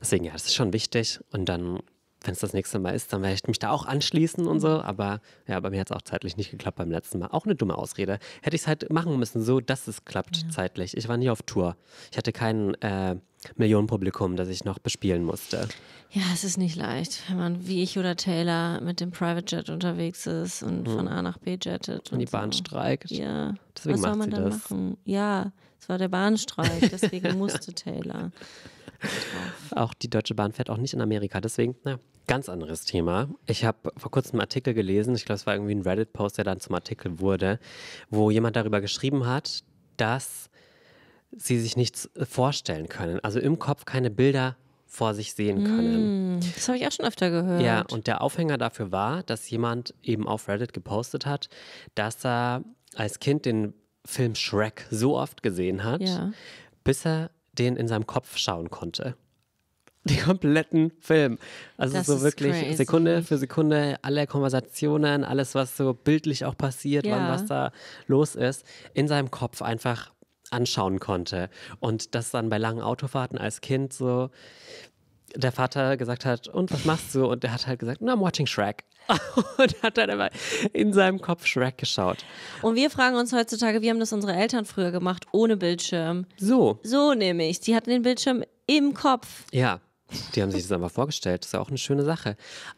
Deswegen, ja, das ist schon wichtig. Und dann wenn es das nächste Mal ist, dann werde ich mich da auch anschließen und so. Mhm. Aber ja, bei mir hat es auch zeitlich nicht geklappt beim letzten Mal. Auch eine dumme Ausrede. Hätte ich es halt machen müssen, so dass es klappt ja. zeitlich. Ich war nie auf Tour. Ich hatte kein äh, Millionenpublikum, das ich noch bespielen musste. Ja, es ist nicht leicht, wenn man wie ich oder Taylor mit dem Private Jet unterwegs ist und hm. von A nach B jettet. Und, und die Bahn so. streikt. Ja. Deswegen Was soll man dann das? machen? Ja, es war der Bahnstreik, deswegen musste Taylor. Auch die Deutsche Bahn fährt auch nicht in Amerika, deswegen, naja. Ganz anderes Thema. Ich habe vor kurzem einen Artikel gelesen, ich glaube, es war irgendwie ein Reddit-Post, der dann zum Artikel wurde, wo jemand darüber geschrieben hat, dass sie sich nichts vorstellen können, also im Kopf keine Bilder vor sich sehen können. Hm, das habe ich auch schon öfter gehört. Ja, und der Aufhänger dafür war, dass jemand eben auf Reddit gepostet hat, dass er als Kind den Film Shrek so oft gesehen hat, ja. bis er den in seinem Kopf schauen konnte. den kompletten Film. Also das so wirklich crazy. Sekunde für Sekunde alle Konversationen, alles, was so bildlich auch passiert, ja. wann was da los ist, in seinem Kopf einfach anschauen konnte. Und das dann bei langen Autofahrten als Kind so der Vater gesagt hat, und was machst du? Und er hat halt gesagt, na, I'm watching Shrek. und hat dann immer in seinem Kopf Shrek geschaut. Und wir fragen uns heutzutage, wie haben das unsere Eltern früher gemacht, ohne Bildschirm? So. So nämlich. Die hatten den Bildschirm im Kopf. Ja. Die haben sich das einfach vorgestellt. Das ist ja auch eine schöne Sache.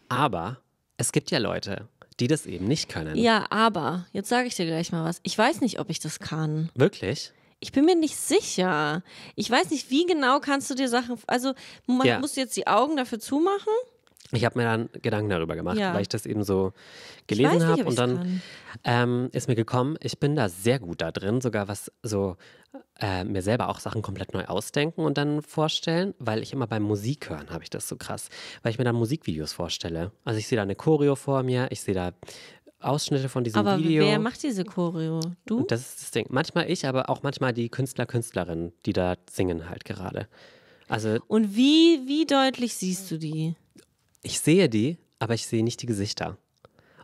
Aber es gibt ja Leute, die das eben nicht können. Ja, aber jetzt sage ich dir gleich mal was. Ich weiß nicht, ob ich das kann. Wirklich? Ich bin mir nicht sicher. Ich weiß nicht, wie genau kannst du dir Sachen. Also, man ja. muss jetzt die Augen dafür zumachen. Ich habe mir dann Gedanken darüber gemacht, ja. weil ich das eben so gelesen habe. Und dann ähm, ist mir gekommen, ich bin da sehr gut da drin, sogar was so äh, mir selber auch Sachen komplett neu ausdenken und dann vorstellen, weil ich immer beim Musik hören habe ich das so krass, weil ich mir dann Musikvideos vorstelle. Also ich sehe da eine Choreo vor mir, ich sehe da Ausschnitte von diesem aber Video. Aber wer macht diese Choreo? Du? Und das ist das Ding. Manchmal ich, aber auch manchmal die Künstler, Künstlerinnen, die da singen halt gerade. Also und wie, wie deutlich siehst du die? ich sehe die, aber ich sehe nicht die Gesichter.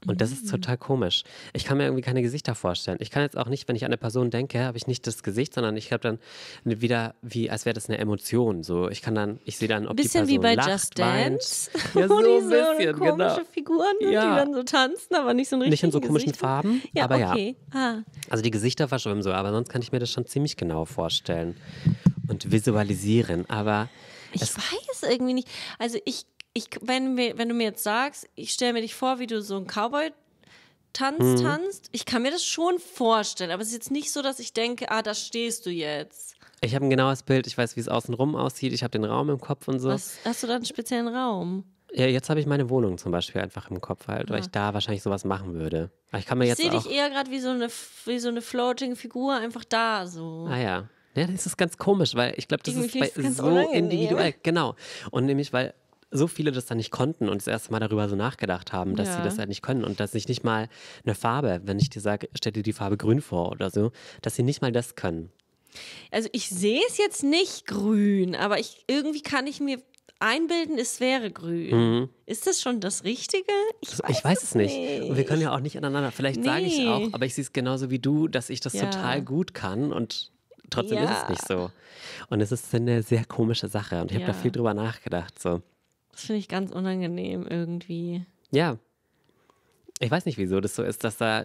Und das ist mhm. total komisch. Ich kann mir irgendwie keine Gesichter vorstellen. Ich kann jetzt auch nicht, wenn ich an eine Person denke, habe ich nicht das Gesicht, sondern ich habe dann wieder, wie als wäre das eine Emotion. So, ich kann dann, ich sehe dann, ob bisschen die Person wie bei Just Dance, weint. Ja, so ein die so bisschen, komische genau. Figuren ja. die dann so tanzen, aber nicht so ein Nicht in so komischen Gesicht. Farben, ja, aber okay. ja. Ah. Also die Gesichter verschwimmen so, aber sonst kann ich mir das schon ziemlich genau vorstellen und visualisieren. Aber ich weiß irgendwie nicht. Also ich ich, wenn, mir, wenn du mir jetzt sagst, ich stelle mir dich vor, wie du so einen Cowboy Tanz mhm. tanzt. Ich kann mir das schon vorstellen, aber es ist jetzt nicht so, dass ich denke, ah, da stehst du jetzt. Ich habe ein genaues Bild, ich weiß, wie es außenrum aussieht, ich habe den Raum im Kopf und so. Was, hast du da einen speziellen Raum? Ja, jetzt habe ich meine Wohnung zum Beispiel einfach im Kopf halt, ah. weil ich da wahrscheinlich sowas machen würde. Aber ich ich sehe dich eher gerade wie so eine, so eine Floating-Figur einfach da so. Ah ja. Ja, das ist ganz komisch, weil ich glaube, das Irgendwie ist, ist so individuell. Genau. Und nämlich, weil so viele das dann nicht konnten und das erste Mal darüber so nachgedacht haben, dass ja. sie das halt nicht können und dass ich nicht mal eine Farbe, wenn ich dir sage, stell dir die Farbe grün vor oder so, dass sie nicht mal das können. Also ich sehe es jetzt nicht grün, aber ich, irgendwie kann ich mir einbilden, es wäre grün. Mhm. Ist das schon das Richtige? Ich weiß, ich weiß es nicht. nicht. Und wir können ja auch nicht aneinander. Vielleicht nee. sage ich es auch, aber ich sehe es genauso wie du, dass ich das ja. total gut kann und trotzdem ja. ist es nicht so. Und es ist eine sehr komische Sache und ich ja. habe da viel drüber nachgedacht. So. Das finde ich ganz unangenehm irgendwie. Ja. Ich weiß nicht, wieso das so ist, dass da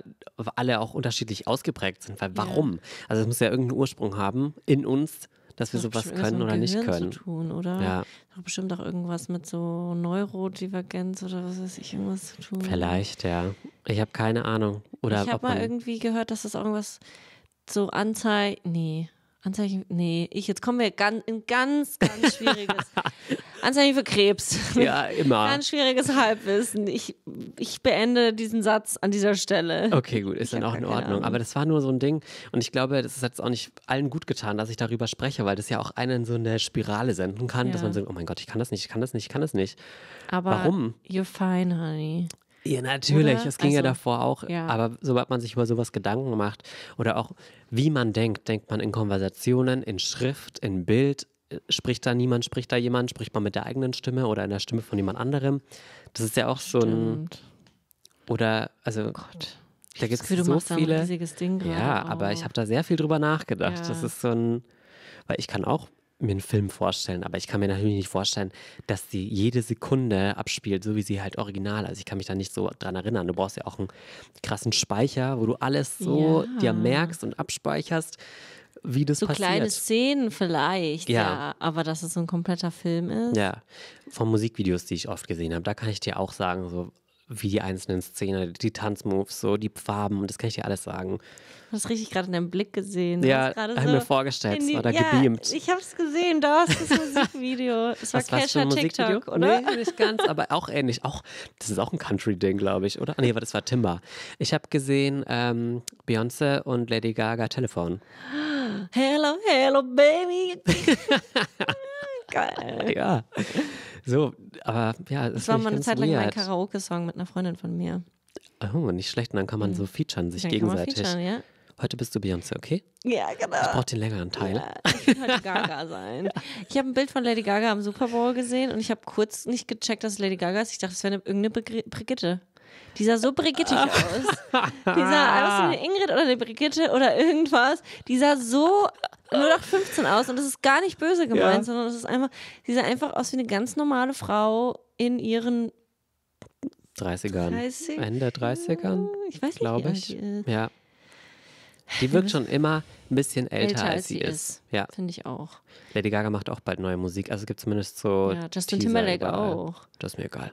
alle auch unterschiedlich ausgeprägt sind. Weil warum? Ja. Also es muss ja irgendeinen Ursprung haben in uns, dass wir sowas können oder Gehirn nicht können. Zu tun, oder? Ja. Hat bestimmt auch irgendwas mit so Neurodivergenz oder was weiß ich, irgendwas zu tun. Vielleicht, ja. Ich habe keine Ahnung. Oder ich habe mal irgendwie gehört, dass das irgendwas so Anzeichen. Nee. Anzeichen. Nee, ich, jetzt kommen wir ganz, in ganz, ganz Schwieriges. Anzeichen für Krebs. Ja, immer. Ganz schwieriges Halbwissen. Ich, ich beende diesen Satz an dieser Stelle. Okay, gut, ist ich dann auch in Ordnung. Aber das war nur so ein Ding. Und ich glaube, das hat es auch nicht allen gut getan, dass ich darüber spreche, weil das ja auch einen so eine Spirale senden kann, ja. dass man sagt, so, oh mein Gott, ich kann das nicht, ich kann das nicht, ich kann das nicht. Aber Warum? You're fine, honey. Ja, natürlich. Oder? Es ging also, ja davor auch. Ja. Aber sobald man sich über sowas Gedanken macht oder auch wie man denkt, denkt man in Konversationen, in Schrift, in Bild, spricht da niemand, spricht da jemand, spricht man mit der eigenen Stimme oder in der Stimme von jemand anderem. Das ist ja auch so ein. Oder, also. Oh Gott. Da gibt es so viele. ja, auch. aber ich habe da sehr viel drüber nachgedacht. Ja. Das ist so ein. Weil ich kann auch mir einen Film vorstellen, aber ich kann mir natürlich nicht vorstellen, dass sie jede Sekunde abspielt, so wie sie halt original. Also ich kann mich da nicht so dran erinnern. Du brauchst ja auch einen krassen Speicher, wo du alles so ja. dir merkst und abspeicherst wie das so passiert. So kleine Szenen vielleicht, ja. ja. Aber dass es so ein kompletter Film ist. Ja. Von Musikvideos, die ich oft gesehen habe, da kann ich dir auch sagen, so, wie die einzelnen Szenen, die Tanzmoves, so die Farben das kann ich dir alles sagen. Du hast richtig gerade in deinem Blick gesehen. Du ja, habe so mir vorgestellt, die, oder ja, gebeamt. Ich habe es gesehen, da ist das Musikvideo. Es war Kesha TikTok, oder? Nee, nicht ganz, aber auch ähnlich. Auch, das ist auch ein Country-Ding, glaube ich, oder? Ah, nee, aber das war Timba. Ich habe gesehen ähm, Beyoncé und Lady Gaga Telefon. Hello, hello, baby. Geil. Ja. So, aber ja, das, das war mal eine Zeit lang weird. mein Karaoke-Song mit einer Freundin von mir. Oh, nicht schlecht. Und dann kann man mhm. so featuren, sich dann gegenseitig. Featuren, ja. Heute bist du Beyoncé, okay? Ja, genau. Ich brauche den längeren Teil. Ja, ich will heute Gaga sein. Ich habe ein Bild von Lady Gaga am Super Bowl gesehen und ich habe kurz nicht gecheckt, dass es Lady Gaga ist. Ich dachte, es wäre irgendeine Brigitte. Die sah so brigittig aus. Die sah aus wie eine Ingrid oder eine Brigitte oder irgendwas. Die sah so 0815 aus und das ist gar nicht böse gemeint, ja. sondern es ist einfach, sie sah einfach aus wie eine ganz normale Frau in ihren 30ern. 30? Ende 30ern? Ich weiß nicht, glaube ich. Die ja. Die wirkt schon immer ein bisschen älter, älter als, als, sie ist. ist. Ja. Finde ich auch. Lady Gaga macht auch bald neue Musik. Also gibt es zumindest so. Ja, Justin Teaser Timberlake überall. auch. Das ist mir egal.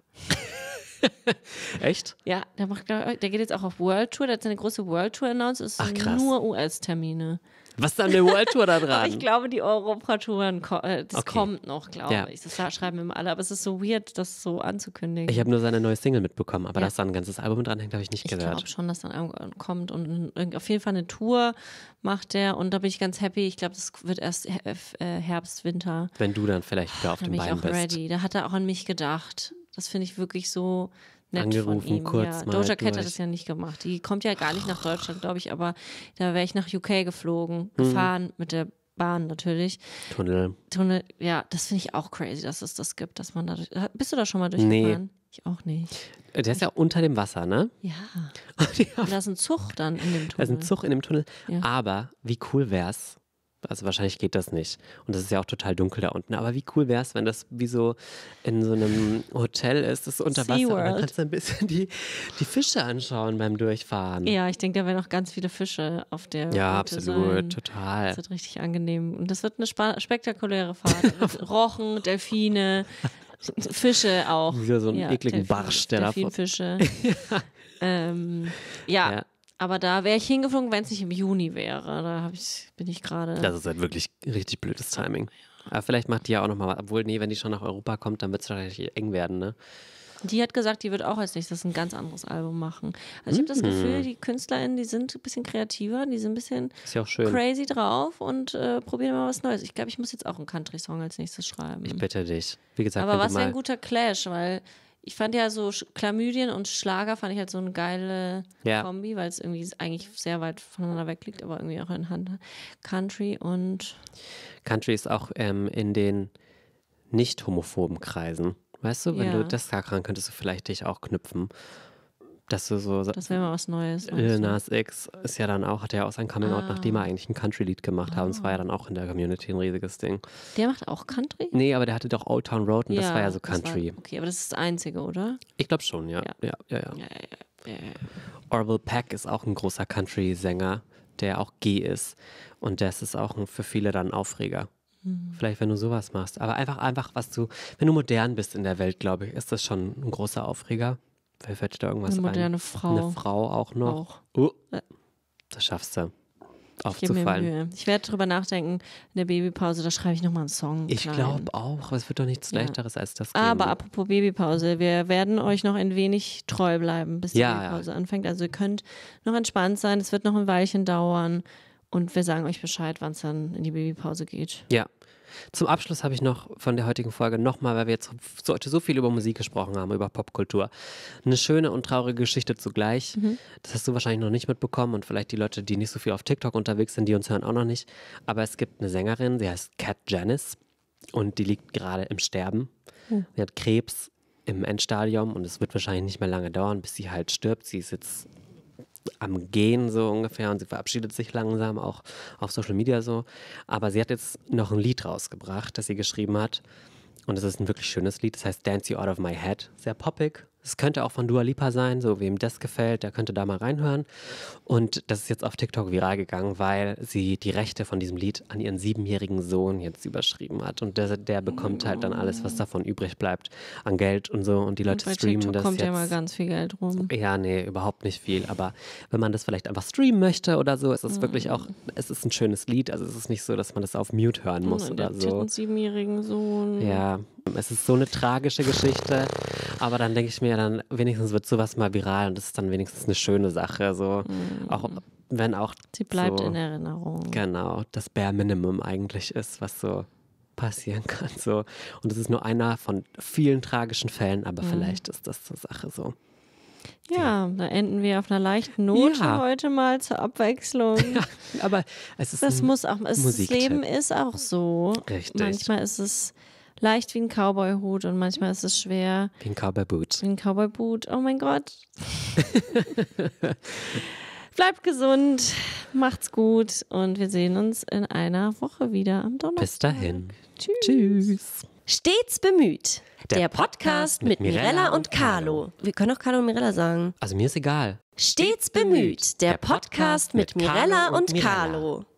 Echt? Ja, der, macht, der geht jetzt auch auf World Tour. Der hat seine große World Tour announced. Es krass. nur US-Termine. Was ist an der World Tour da dran? ich glaube, die Europatouren, äh, das okay. kommt noch, glaube ja. ich. Das schreiben immer alle, aber es ist so weird, das so anzukündigen. Ich habe nur seine neue Single mitbekommen, aber ja. dass da ein ganzes Album dranhängt, habe ich nicht gehört. Ich glaube schon, dass dann äh, kommt und auf jeden Fall eine Tour macht der und da bin ich ganz happy. Ich glaube, das wird erst äh, Herbst, Winter. Wenn du dann vielleicht wieder auf dem Bein bist. Ready. Da hat er auch an mich gedacht. Das finde ich wirklich so nett angerufen, von ihm. Kurz ja. mal Doja Cat hat das ja nicht gemacht. Die kommt ja gar nicht nach Deutschland, glaube ich, aber da wäre ich nach UK geflogen, mhm. gefahren mhm. mit der Bahn natürlich. Tunnel. Tunnel, ja, das finde ich auch crazy, dass es das gibt, dass man dadurch. Bist du da schon mal durchgefahren? Nee. Ich auch nicht. Äh, der ist ja unter dem Wasser, ne? Ja. Und da ist ein Zug dann in dem Tunnel. Da ist ein Zug in dem Tunnel. Ja. Aber wie cool wäre es, also wahrscheinlich geht das nicht. Und es ist ja auch total dunkel da unten. Aber wie cool wäre es, wenn das wie so in so einem Hotel ist, das ist unter Wasser. Und dann kannst du ein bisschen die, die Fische anschauen beim Durchfahren. Ja, ich denke, da werden auch ganz viele Fische auf der Ja, Route absolut, sein. total. Das wird richtig angenehm. Und das wird eine spektakuläre Fahrt. Rochen, Delfine, Fische auch. Wie so einen ja, ekligen Delfin, Barsch, der da Delfinfische. ja. Ähm, ja. ja. Aber da wäre ich hingeflogen, wenn es nicht im Juni wäre. Da ich, bin ich gerade. Das ist halt wirklich richtig blödes Timing. Aber vielleicht macht die ja auch nochmal was. Obwohl, nee, wenn die schon nach Europa kommt, dann wird es wahrscheinlich eng werden, ne? Die hat gesagt, die wird auch als nächstes ein ganz anderes Album machen. Also ich habe das Gefühl, mhm. die KünstlerInnen, die sind ein bisschen kreativer, die sind ein bisschen ja crazy drauf und äh, probieren mal was Neues. Ich glaube, ich muss jetzt auch einen Country-Song als nächstes schreiben. Ich bitte dich. Wie gesagt, Aber was wäre ein guter Clash, weil ich fand ja so Chlamydien und Schlager fand ich halt so eine geile ja. Kombi, weil es irgendwie eigentlich sehr weit voneinander weg liegt, aber irgendwie auch in Hand. Country und. Country ist auch ähm, in den nicht homophoben Kreisen. Weißt du, wenn ja. du das sagst, krank könntest du vielleicht dich auch knüpfen dass du so. Das wäre mal was Neues. Lil Nas X ist ja dann auch, hat ja auch sein Coming ah. Out, nachdem er ah. eigentlich ein Country-Lied gemacht ah. hat. Und es war ja ah. dann auch in der Community ein riesiges Ding. Der macht auch Country? Nee, aber der hatte doch Old Town Road und ja, das war ja so Country. War, okay, aber das ist das Einzige, oder? Ich glaube schon, ja. Ja. Ja, ja, ja. Orville Peck ist auch ein großer Country-Sänger, der auch G ist. Und das ist auch ein, für viele dann Aufreger. Mhm. Vielleicht, wenn du sowas machst. Aber einfach, einfach, was du, wenn du modern bist in der Welt, glaube ich, ist das schon ein großer Aufreger. Wer fällt da irgendwas eine moderne ein? Frau. Eine Frau auch noch. Auch. Oh, das schaffst du. Aufzufallen. Ich, mir Mühe. ich werde darüber nachdenken, in der Babypause, da schreibe ich nochmal einen Song. Ich glaube auch, aber es wird doch nichts ja. Leichteres als das. Geben. Aber apropos Babypause, wir werden euch noch ein wenig treu bleiben, bis die ja, Babypause ja. anfängt. Also ihr könnt noch entspannt sein, es wird noch ein Weilchen dauern. Und wir sagen euch Bescheid, wann es dann in die Babypause geht. Ja, zum Abschluss habe ich noch von der heutigen Folge nochmal, weil wir jetzt heute so viel über Musik gesprochen haben, über Popkultur, eine schöne und traurige Geschichte zugleich. Mhm. Das hast du wahrscheinlich noch nicht mitbekommen und vielleicht die Leute, die nicht so viel auf TikTok unterwegs sind, die uns hören, auch noch nicht. Aber es gibt eine Sängerin, sie heißt Cat Janice und die liegt gerade im Sterben. Mhm. Sie hat Krebs im Endstadium und es wird wahrscheinlich nicht mehr lange dauern, bis sie halt stirbt. Sie ist jetzt am Gehen so ungefähr und sie verabschiedet sich langsam, auch auf Social Media so. Aber sie hat jetzt noch ein Lied rausgebracht, das sie geschrieben hat. Und es ist ein wirklich schönes Lied, das heißt Dance You Out of My Head. Sehr poppig, es könnte auch von Dua Lipa sein, so wem das gefällt, der könnte da mal reinhören. Und das ist jetzt auf TikTok viral gegangen, weil sie die Rechte von diesem Lied an ihren siebenjährigen Sohn jetzt überschrieben hat. Und der, der bekommt halt dann alles, was davon übrig bleibt, an Geld und so. Und die Leute und streamen TikTok das kommt jetzt. kommt ja mal ganz viel Geld rum. Ja, nee, überhaupt nicht viel. Aber wenn man das vielleicht einfach streamen möchte oder so, ist es mhm. wirklich auch, mhm. es ist ein schönes Lied. Also es ist nicht so, dass man das auf Mute hören mhm, muss und oder so. Einen siebenjährigen Sohn. Ja, es ist so eine tragische Geschichte, aber dann denke ich mir, dann wenigstens wird sowas mal viral und das ist dann wenigstens eine schöne Sache. So, mhm. auch wenn auch. Sie bleibt so, in Erinnerung. Genau, das Bare Minimum eigentlich ist, was so passieren kann. So. Und es ist nur einer von vielen tragischen Fällen, aber mhm. vielleicht ist das zur Sache so. Ja, ja, da enden wir auf einer leichten Note ja. heute mal zur Abwechslung. Ja, aber es ist das muss auch, es, das Leben ist auch so. Richtig. Manchmal ist es leicht wie ein Cowboy-Hut und manchmal ist es schwer. Wie ein Cowboy-Boot. Wie ein Cowboy-Boot. Oh mein Gott. Bleibt gesund, macht's gut und wir sehen uns in einer Woche wieder am Donnerstag. Bis dahin. Tschüss. Tschüss. Stets bemüht. Der, Der Podcast, Podcast mit, mit Mirella, Mirella und Carlo. Wir können auch Carlo und Mirella sagen. Also mir ist egal. Stets bemüht. Der, Podcast, mit, Mirella und, und Carlo.